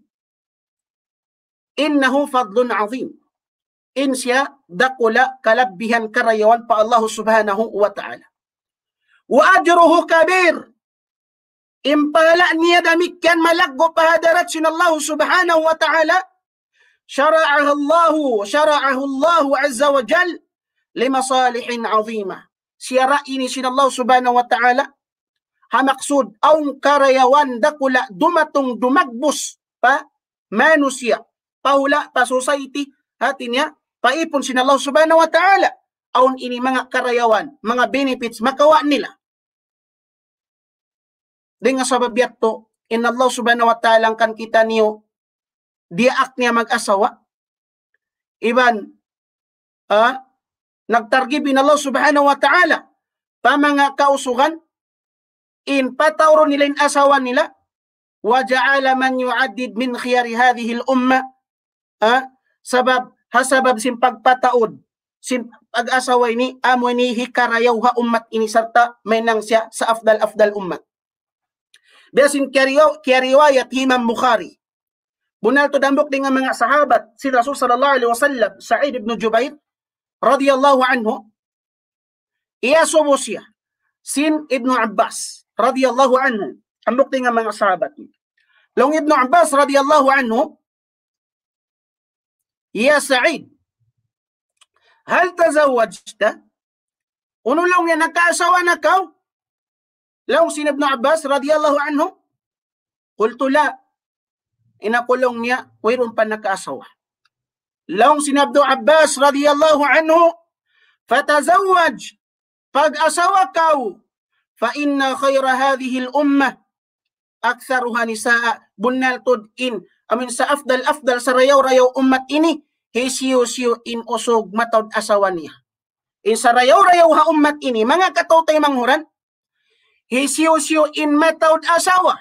innahu fadlun azim. In siya dakula kalabihan karayawan pa Allah subhanahu wa ta'ala. Wa ajruhu kabir. Impala niya damikyan malaggo pahadarat sin Allah subhanahu wa ta'ala. شرعه الله شرعه الله عز وجل limasalihin azima. Siyara ini sinallah subhanahu wa ta'ala ha maksud aung karayawan dakula dumatong dumagbus pa manusia paula pa society hati niya paipon sinallah subhanahu wa ta'ala aun ini mga karayawan mga benefits makawa nila dengan sabab yato in Allah subhanahu wa ta'ala kan kita niyo diak niya mag-asawa iban ah, nagtargib in Allah subhanahu wa ta'ala pa mga kausugan in patawro nila in asawa nila wa ja'ala man yu'addid min khiyari hadhihi al-umma ha? sabab hasabab sin pagpataod sin pag-asawa ni amo ni hikarayaw ha ummat ini serta menang siya sa afdal afdal ummat besin kariyo kariwayat imam bukhari bunal to dambok din nga mga sahabat si rasul sallallahu alaihi wasallam sa'id ibn jubayr radiyallahu anhu iya sumo siya sin Ibnu Abbas radiyallahu anhu ang bukti nga mga sahabat niya. Long Ibnu Abbas radiyallahu anhu iya Sa'id hal tazawajta Uno lang yan, nagkaasawa na ka? Long sin Ibn Abbas radiyallahu anhu? Kultula. Inakulong niya, mayroon pa nagkaasawa. لو سينا ابن عباس رضي الله عنه فتزوج قد أسوكوا فإن خير هذه الأمة أكثرها نساء بنال إن أمين سأفضل أفضل سريو ريو أمة إني هي سيو سيو إن أسوك متود أسوانيا إن سريو ريو أمة إني مانا كتو تي مانغوران هي سيو سيو إن متود أسوى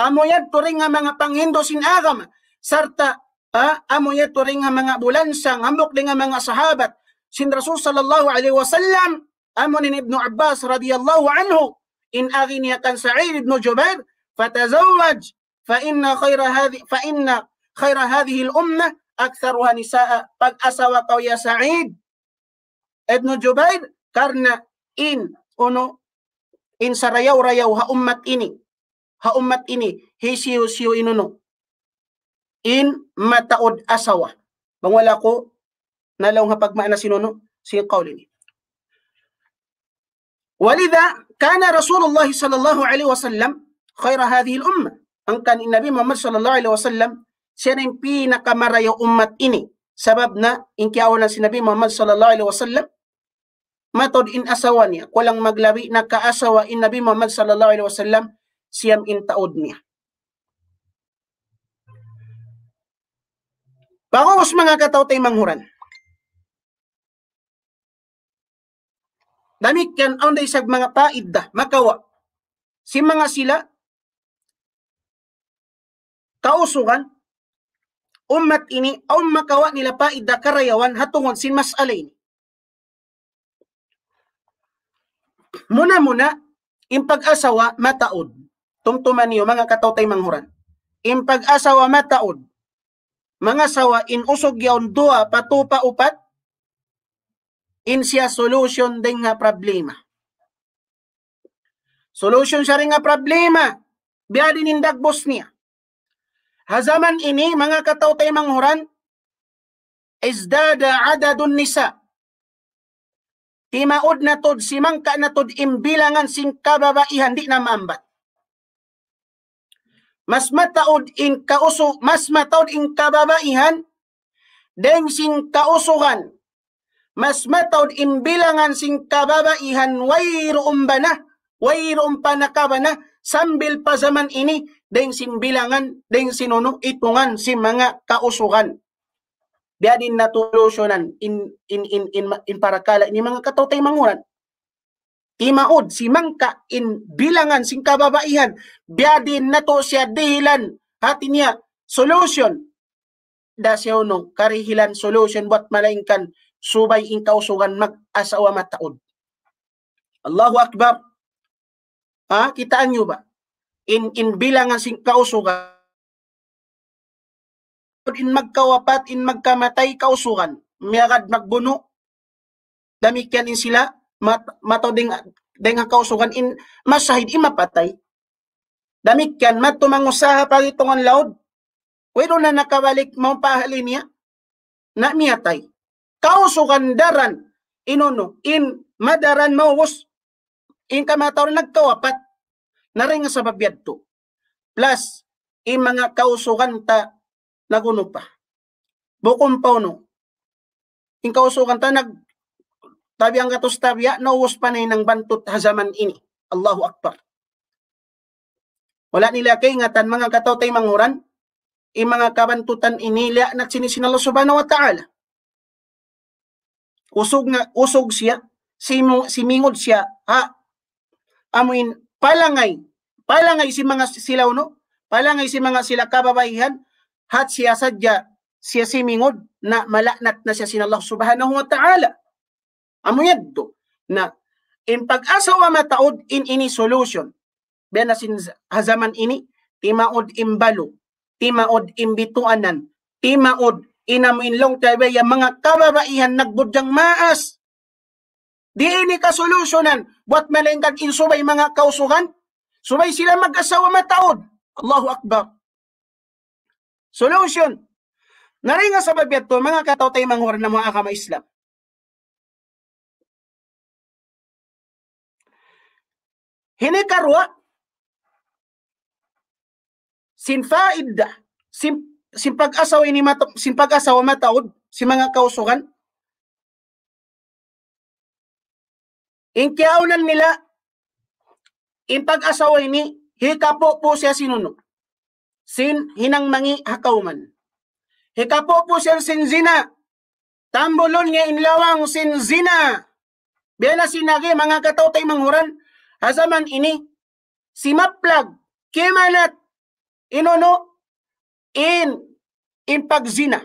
أمو يد ترين مانا پانهندو سين آغم سرطة ah, amoy ito rin nga mga bulansang, hamok din nga mga sahabat. Sin Rasul sallallahu alaihi wasallam, amo ni Ibn Abbas radiyallahu anhu, in agi niya kan Sa'id ibn Jubair, fatazawaj, fa inna khayra hadhi, fa inna khayra hadhihi al-ummah, aktharuha nisaa, pag-asawa ka ya Sa'id, ibn Jubair, karna in, uno, in sarayaw-rayaw ha ummat ini, ha ummat ini, hisiyo-siyo inuno, in mataod asawa. Bang wala ko nalaw nga pagmaan na sinuno si qawlini. Walidha kana Rasulullah sallallahu alaihi wasallam khayra hadhihi al-umma. Ang kanin Nabi Muhammad sallallahu alaihi wasallam siya na yung pinakamarayo umat ini. Sabab na inkiawan na si Nabi Muhammad sallallahu alaihi wasallam matod in asawa niya. Kulang maglabi na kaasawa in Nabi Muhammad sallallahu alaihi wasallam siyam in taod niya. Pangungos mga kataw tay manghuran. Dami kan on day sag mga paidda makawa. Si mga sila kausukan umat ini aw makawa nila da karayawan hatungon sin masalay ni. Muna-muna, impag-asawa mataod. Tungtuman niyo mga kataw tay manghuran. Impag-asawa mataod mga sawa in usog yaon dua patupa upat in siya solution din nga problema. Solution siya rin nga problema. Biya din Bosnia. Hazaman ini mga kataw tay manghuran isdada adadun nisa. Timaod na tod si mangka na tod imbilangan sing kababaihan di na maambat mas mataod in kauso mas mataod in kababaihan deng sing kausuhan mas mataod in bilangan sing kababaihan wayro umbana wayro umpanakabana sambil pa zaman ini deng sing bilangan deng sinuno itungan si mga kausuhan biadin na in in in in in, in para ni mga kataw tay manguran Imaod si mangka in bilangan sing kababaihan biadin nato siya dahilan hati niya solution da siya no karihilan solution buat malaingkan subay in kausugan mag-asawa mataod. Allahu Akbar. Ha? Kitaan nyo ba? In, in bilangan sing kausugan in magkawapat, in magkamatay kausugan, miyagad magbuno, damikyan in sila, mat mataw ding ding kausugan in masahid imapatay Dami kan matumangusaha pagitungan laod. Wero na nakawalik mo pahalin niya. Na miyatay. Kausukan daran. Inono. In madaran mawus. In kamataw nagkawapat. Naring sa babyad to. Plus, in mga kausukan ta naguno pa. Bukong pauno. In kausukan ta nag Tabi ang gatos tabi, no was panay ng bantot hazaman ini. Allahu Akbar. Wala nila kay ngatan mga kataw tay manguran, i mga kabantutan inila na sinisinalo subhanahu wa ta'ala. Usog nga, usog siya, simo, simingod siya, ha? Amuin, palangay, palangay si mga silaw, no? Palangay si mga sila kababaihan, hat siya sadya, siya simingod na malanat na siya sinallah subhanahu wa ta'ala amuyaddo na in pag-asa wa mataod in ini solution benasin hazaman ini timaod imbalo timaod imbituanan timaod inaminlong ya mga kababaihan nagbudyang maas di ini ka solutionan buat malengkag insubay mga kausuhan subay sila mag-asawa mataod Allahu Akbar solution naringa sa babyato mga kataw tay manghor na mga akama Islam hinikarwa sin faida sin sin pag-asawa ini mata, sin pag-asawa mataod si mga kausugan inkyaunan nila in pag-asawa ini hikapo po siya sinuno sin hinangmangi hakauman hikapo po siya sin zina tambulon nga inlawang sin zina Bila sinagi mga kataw tay manguran Hazaman ini si simaplag kimanat inono in in pagzina.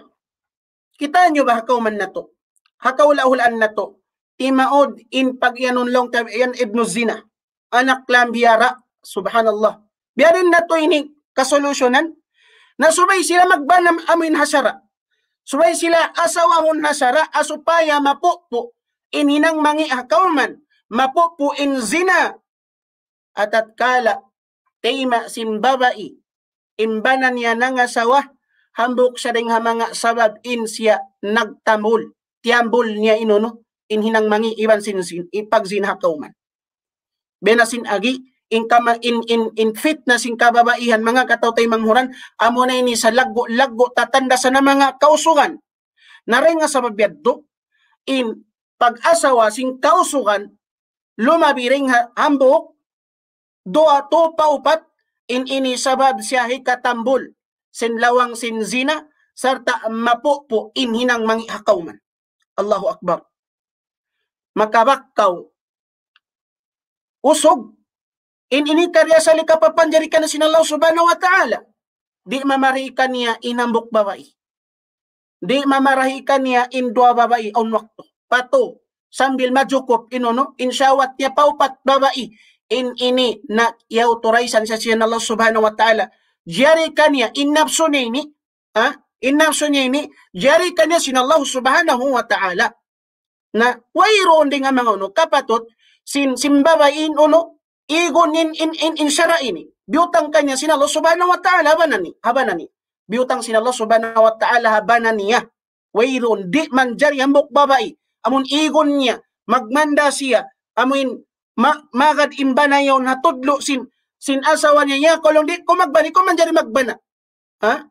Kita nyo ba hakaw man nato? Hakaw lahulaan nato. Timaod in pagyanon long time yan ibnu zina. Anak lam biyara. Subhanallah. Biyarin nato ini kasolusyonan na subay sila magbanam amin hasara. Subay sila asawamon hasara asupaya mapupo ininang mangi akawman. man mapupo in zina at tatkala tayma simbabai imbanan niya nga sawa hambuk sa ding mga sabab in siya nagtamul tiambol niya inuno in hinang mangi iwan sin, sin ipagsinha kauman benasin agi in kama in in in fit na sing kababaihan mga tay manghuran amo na ini sa laggo laggo tatanda sa na mga kausugan naray nga sa mabiadto in pag-asawa sing kausugan lumabiring hambok Doa to paupat in ini inisabab siya hikatambol sinlawang sinzina serta mapo po inhinang mangihakaw man. Allahu Akbar. Makabakkaw. Usog. In ini karya sa likapapan jari ka na sinalaw subhanahu wa ta'ala. Di mamarika ka niya inambok babae. Di mamarika ka niya in dua babae on wakto. Pato. Sambil majukop inono. Insyawat niya paupat babae. in ini na iautorizan sa siya ng Allah subhanahu wa ta'ala. Jari kanya, in nafsu niya ini, ha? in nafsu niya ini, jari kanya si Allah subhanahu wa ta'ala. Na, wairo hindi nga mga ano, kapatot, sin, simbaba in ano, igon in, in, in, in syara ini. Biutang kanya si Allah subhanahu wa ta'ala, haba nani, haba nani. Biutang si Allah subhanahu wa ta'ala, haba niya. Wairo hindi man jari ang babae. Amun igon niya, magmanda siya, amun ma magad imba imbana yaw natudlo sin sin asawa niya niya kolong di ko magbani ko man jari magbana ha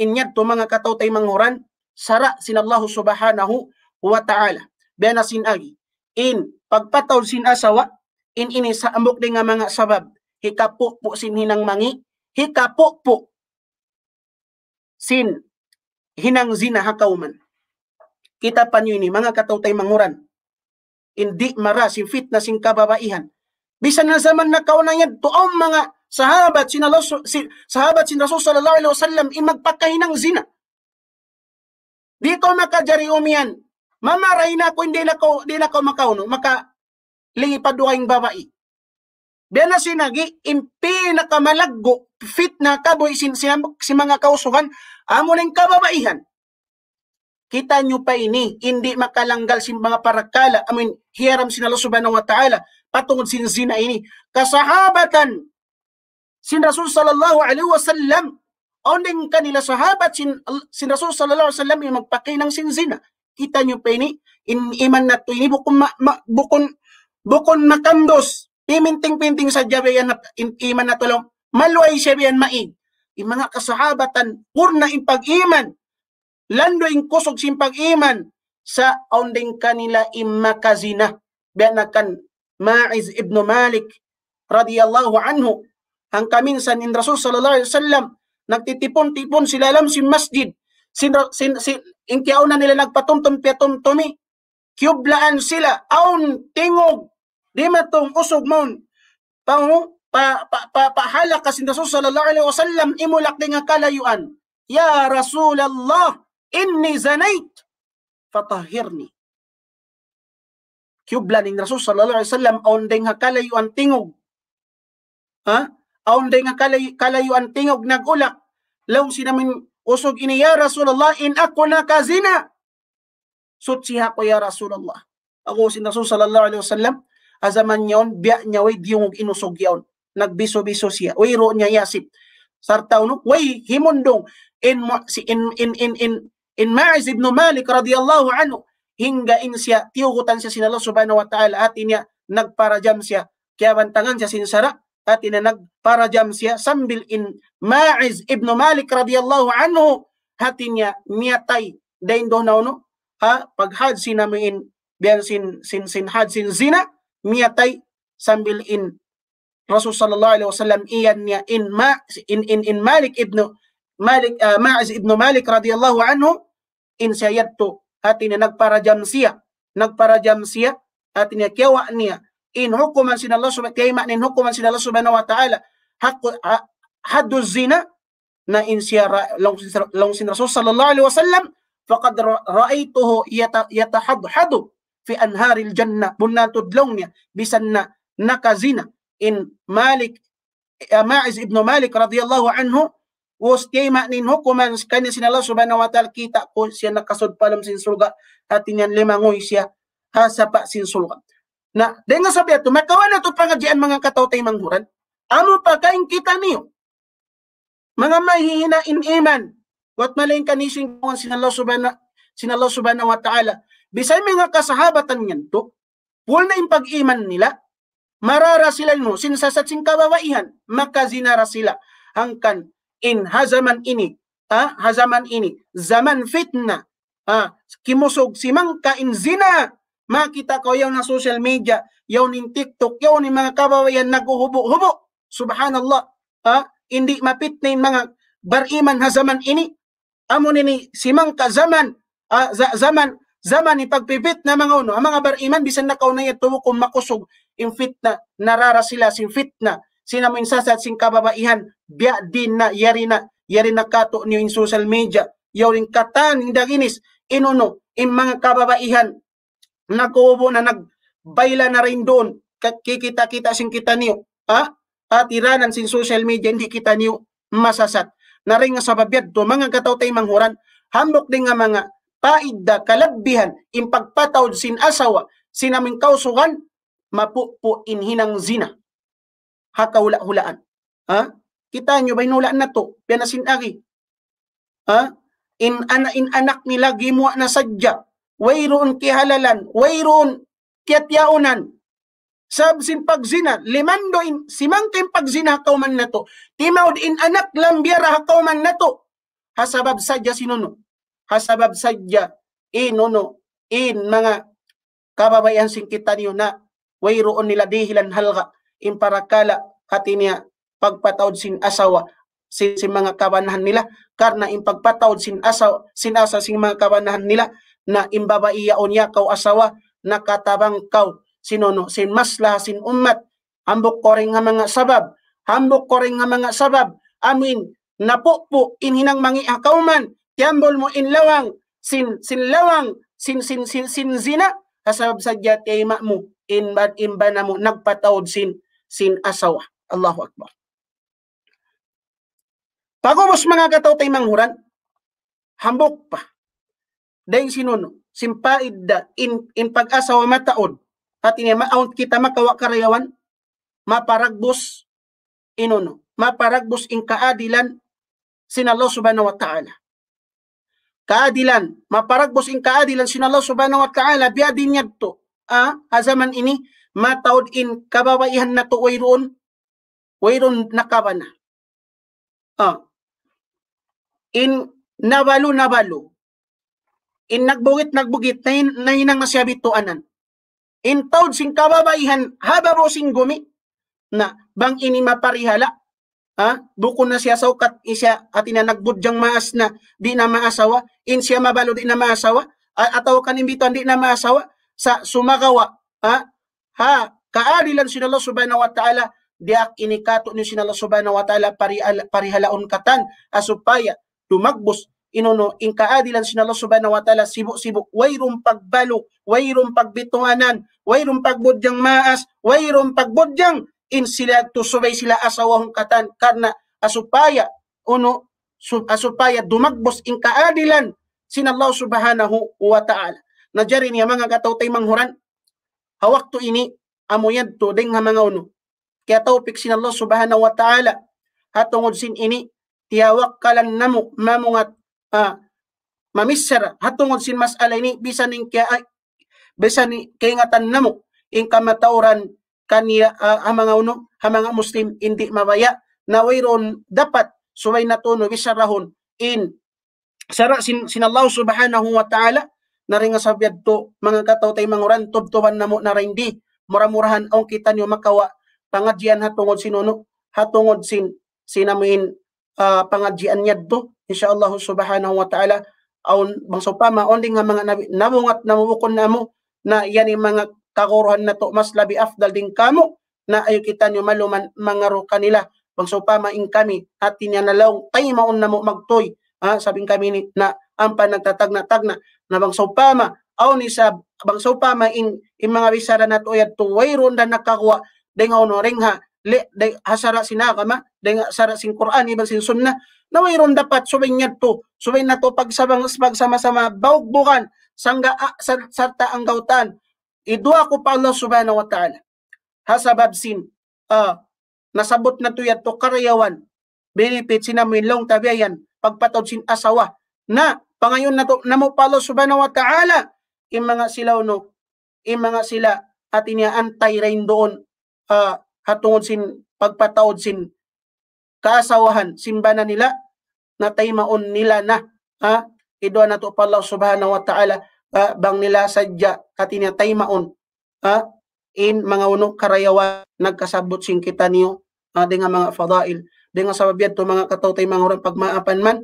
inyad to mga kataw tay manguran sara sin Allah subhanahu wa ta'ala bena sin agi in pagpataw sin asawa in ini sa ambok di nga mga sabab hikapo po sin hinang mangi hikapo po sin hinang zina hakauman kita pa niyo ini mga kataw tay manguran hindi mara si fitna sing kababaihan. Bisan na sa man nakaw na yan, tuong mga sahabat si, si sahabat si Rasul sallallahu alaihi wasallam imagpakahinang zina. Di ko makajari umian Mamaray na ko hindi na ko hindi na ko makauno maka lingi padukaing babae. Di sinagi impi na kamalaggo fit na kaboy sin, si, si mga kausuhan amo ning kababaihan. Kita nyo pa ini, hindi makalanggal si mga parakala. I mean, hiram sin Allah subhanahu wa ta'ala patungod sin zina ini. Kasahabatan sin Rasul sallallahu alaihi wasallam oning kanila sahabat sin, sin Rasul sallallahu alaihi wasallam yung magpakinang sin zina. Kita nyo pa ini, in iman na to ini bukon ma, ma, bukon bukon makandos. Piminting-pinting sa jabe yan in, iman na tulong. Maluay siya yan maig. Yung mga kasahabatan, purna impag-iman landoing kusog simpag-iman sa onding kanila imakazina Benakan Ma'iz ibn Malik radiyallahu anhu ang kaminsan in Rasul sallallahu alaihi wasallam nagtitipon-tipon sila lam si masjid sin, sin, sin inkiaw na nila nagpatumtum petumtumi kyublaan sila aun tingog di matong usog mon pang pa, pa, pa, pahala ka sin Rasul sallallahu alaihi wasallam imulak ding kalayuan ya Rasulallah Inni zanait fatahirni. Kyubla ning Rasul sallallahu alaihi wasallam aundeng nga kalayuan tingog. Ha? Aundeng nga kalay, kalayuan tingog nagulak. Law si namin usog ini ya Rasulullah in ako na kazina. Sutsiha ko ya Rasulullah. Ako si Rasul sallallahu alaihi wasallam azaman yon biya niya way diungog inusog yon. Nagbiso-biso siya. Way ro niya yasip. Sartaw no way himundong in si in in in in In Ma'iz ibn Malik radiyallahu anhu, hinggain siya, tiyugutan siya sinalo subhanahu wa ta'ala at inya nagparajam siya. Kaya bantangan siya sinsara at ina nagparajam siya sambil in Ma'iz ibn Malik radiyallahu anhu hati niya miyatay dain do na uno ha paghad sinamin biyan sin sin sin had sin zina miyatay sambil in Rasul sallallahu alaihi wasallam iyan niya in ma in in, in Malik ibn مالك آه ماعز ابن مالك رضي الله عنه ان سيدتو هاتني نقبر جمسيا نقبر جمسيا هاتني كيوا نيا ان حكم سن الله سبحانه كيما ان حكم سن الله سبحانه وتعالى حق حد الزنا نا ان سيرا لون سن الرسول صلى الله عليه وسلم فقد رايته يتحضحض في انهار الجنه بنات لونيا بسنة نكزنا ان مالك آه، ماعز ابن مالك رضي الله عنه was kema ninho kuman kanya sinala subhanahu wa ta'ala kita ko siya nakasod palam sin sulga atin yan limangoy siya hasa pa sin sulga na dahil nga sabi ato makawa na to pangadyan mga katawtay manghuran amo pa kain kita niyo mga mahihina in iman wat malain kanising kung sinala subhanahu sinala subhanahu wa ta'ala bisay mga kasahabatan niyan to wal na yung pag-iman nila marara sila no sinsasat sing kababaihan makazinara sila hangkan in hazaman ini ha hazaman ini zaman fitna ha kimusog si mangka in zina makita ko yaw na social media yaw nin TikTok yaw ni mga kababayan naguhubo-hubo subhanallah ha hindi mapitnin mga bariman hazaman ini amo nini si mangka zaman ha, za, zaman zaman ni pagpipit na mga uno ang mga bariman bisan nakaw na yato kung makusog in fitna narara sila sin fitna sina mo insasad sing kababaihan biya din na yari na yari na kato niyo in social media yawin katan ning daginis inuno in mga kababaihan nakubo na nagbayla na rin doon kikita-kita sing kita niyo ha at iranan sin social media hindi kita niyo masasat na rin nga sababyad to mga kataw tay manghuran hambok din nga mga paidda kalagbihan impagpatawd sin asawa sinaming kausugan mapupo hinang zina hakahula-hulaan. Ha? Kita nyo ba hinulaan na to? Pianasin ari. Ha? In ana in anak nila gimwa na sadya. Wayroon kihalalan, wayroon kiatyaunan. Sabsin pagzina, limando in simang kim pagzina kauman na to. Timaud in anak lambiara kauman na to. Hasabab sadya sinuno. Hasabab sadya inuno in mga kababayan sing kita niyo na wayroon nila dihilan halga imparakala katinya pagpatawd sin asawa sin, sin mga kabanahan nila karna impagpatawd sin asawa sin asa sin mga kabanahan nila na imbabaiya niya kaw asawa nakatabang kau sinono sin masla sin ummat hambok ko rin nga mga sabab hambok ko rin nga mga sabab amin napukpo inhinang mangi akauman tiambol mo in lawang sin sinlawang sin sin sin sin zina kasabab sa jatay mo in bad imba na mo nagpatawd sin sin asawa. Allahu Akbar. Pagubos mga kataw tay manghuran, hambok pa. Dayon sinuno, simpaid da in, in pag-asawa mataod, at ini maaunt kita makawa karayawan, maparagbos inuno, maparagbos in kaadilan sin Allah subhanahu wa ta'ala. Kaadilan, maparagbos in kaadilan sin Allah subhanahu wa ta'ala, biya din niya to, ah, azaman ini, matawd in kababaihan na to wayroon wayroon nakabana ah in nabalo nabalo in nagbugit nagbugit na, hin, na hinang nasyabi tuanan in tawd sing kababaihan habaro sing gumi na bang ini maparihala ah. ha ah, dukon na siya saukat isya atin na nagbudyang maas na di na maasawa in siya mabalo di na maasawa ataw kanin bito di na maasawa sa sumagawa ha ah, Ha? Kaari lang sinala subhanahu wa ta'ala diak inikato ni sinala subhanahu wa ta'ala parihalaon katan asupaya tumagbos inono in kaadilan sinala subhanahu wa ta'ala sibuk-sibuk wayrong pagbalo wayrong pagbituhanan wayrong pagbodyang maas wayrong pagbodyang in sila tusubay sila asawahong katan karna asupaya uno sub, asupaya dumagbos in kaadilan sinallahu subhanahu wa ta'ala. Najari niya mga katawtay manghuran, hawak to ini amuyad to ding nga mga uno. Kaya taupik sin Allah subhanahu wa ta'ala hatungod sin ini tiyawak kalan namo mamungat uh, ah, mamisser hatungod sin masala ini bisa ning kaya bisan kaingatan namo ing kamatauran kaniya uh, ang mga uno ang mga muslim hindi mabaya na wayron dapat suway natuno bisarahon in sara sin, sin Allah subhanahu wa ta'ala naring nga sabyad to, mga kataw tay manguran, tubtuban na mo na rindi, muramurahan ang kita nyo makawa, pangadyan hatungod sinuno, hatungod sin, sinamuin uh, ah, pangadyan niya to, insyaAllah subhanahu wa ta'ala, aun bang supama, only nga mga nabi, namungat namubukon na mo, na yan yung mga kaguruhan na to, mas labi afdal din kamo, na ayo kita nyo maluman mga ruka nila, bang supama in kami, at tinyanalaw nalawang, tayo maun na mo magtoy, ah, sabing kami ni, na ang panagtatagna-tagna, na bagsawpama aw ni sa bagsawpama in in mga bisara na tuyad tuwayron da nakakuha day nga honoring ha li, day hasara sina kama deng nga sara sing Quran ibang sin sunna nawayron dapat subay nga to subay na to pagsabang pag sama sama baugbukan sangga sar, sarta ang gautan idua ko pa Allah subhanahu wa ta'ala hasabab sin uh, nasabot na tuyad to karyawan benefit sina sinamuin long ayan pagpatod sin asawa na Pangayon nato namo palo subhanahu wa ta'ala ing mga sila no ing mga sila at iniaantay rin doon uh, hatungod sin pagpataod sin kaasawahan simbana nila na taymaon nila na ha idwa nato palaw subhanahu wa ta'ala uh, bang nila sadya at inatay maon ha in mga uno karayawa nagkasabot sin kita niyo uh, de nga mga fadail de nga sababiyad to mga kataw tay mga orang pagmaapan man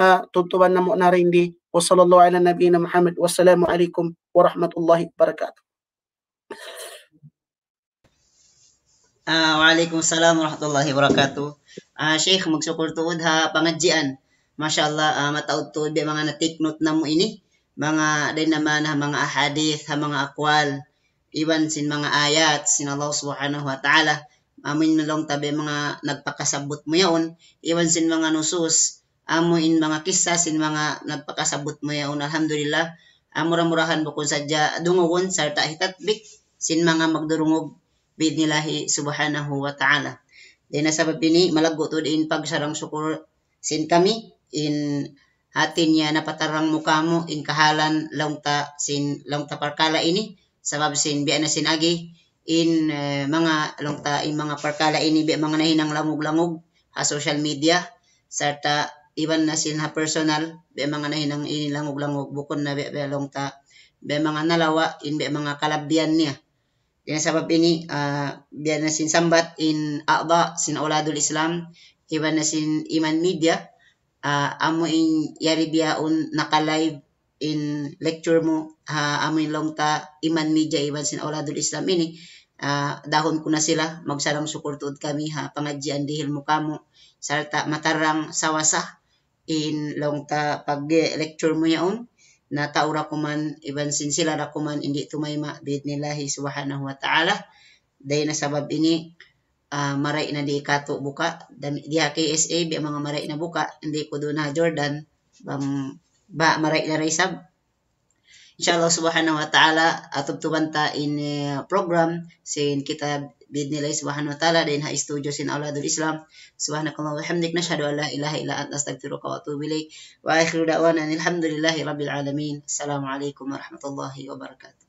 uh, tuntuban na mo na rin di wa sallallahu ala nabiyina Muhammad wassalamu alaikum wa rahmatullahi wa barakatuh. Uh, ah, waalaikum salam warahmatullahi wabarakatuh. Uh, ah, Sheikh, magsukul tuod ha, pangadjian. Masya Allah, uh, ah, mataod tuod ba mga na-take note na mo ini. Mga, din naman ha, mga ahadith, ha, mga akwal. Iwan sin mga ayat, sin Allah subhanahu wa ta'ala. Amin na tabi mga nagpakasabot mo yaon. Iwan sin mga nusus amo in mga kisas in mga nagpakasabot mo yaon alhamdulillah amura-murahan mo kun sadya dungogon sarta hitatbik sin mga magdurungog bid nilahi subhanahu wa ta'ala din na sabab dini to din pagsarang syukur sin kami in hatin niya napatarang mo kamo in kahalan longta sin longta parkala ini sabab sin biya na sin agi in uh, mga longta in mga parkala ini biya mga nahinang langog-langog ha social media sarta iban na sila personal be mga nahinang ilangog-langog bukon na be, be longta be mga nalawa in be mga kalabian niya din sabab ini uh, ah, biyan na sin sambat in aaba sin auladul islam iban na sin iman media uh, amo in yari naka live in lecture mo uh, amo in longta iman media iban sin auladul islam ini uh, dahon ko na sila magsalang sukurtod kami ha pangadyan dihil mo kamo salta matarang sawasah in long ta pag lecture mo yaon na taura ko man iban sin sila ra ko man indi tumayma bid nila subhanahu wa ta'ala day na sabab ini uh, maray na di kato buka diha kay SA bi mga maray na buka hindi ko do na Jordan bam, ba maray na ray sab inshallah subhanahu wa ta'ala atubtuban ta in uh, program sin kita bidnillahi subhanahu wa ta'ala dan hak istu jusin awladul islam subhanakallah wa hamdik nashadu an la ilaha ila anta astagfiruka wa atubu ilaih wa akhiru da'wanan alhamdulillahi rabbil alamin assalamualaikum warahmatullahi wabarakatuh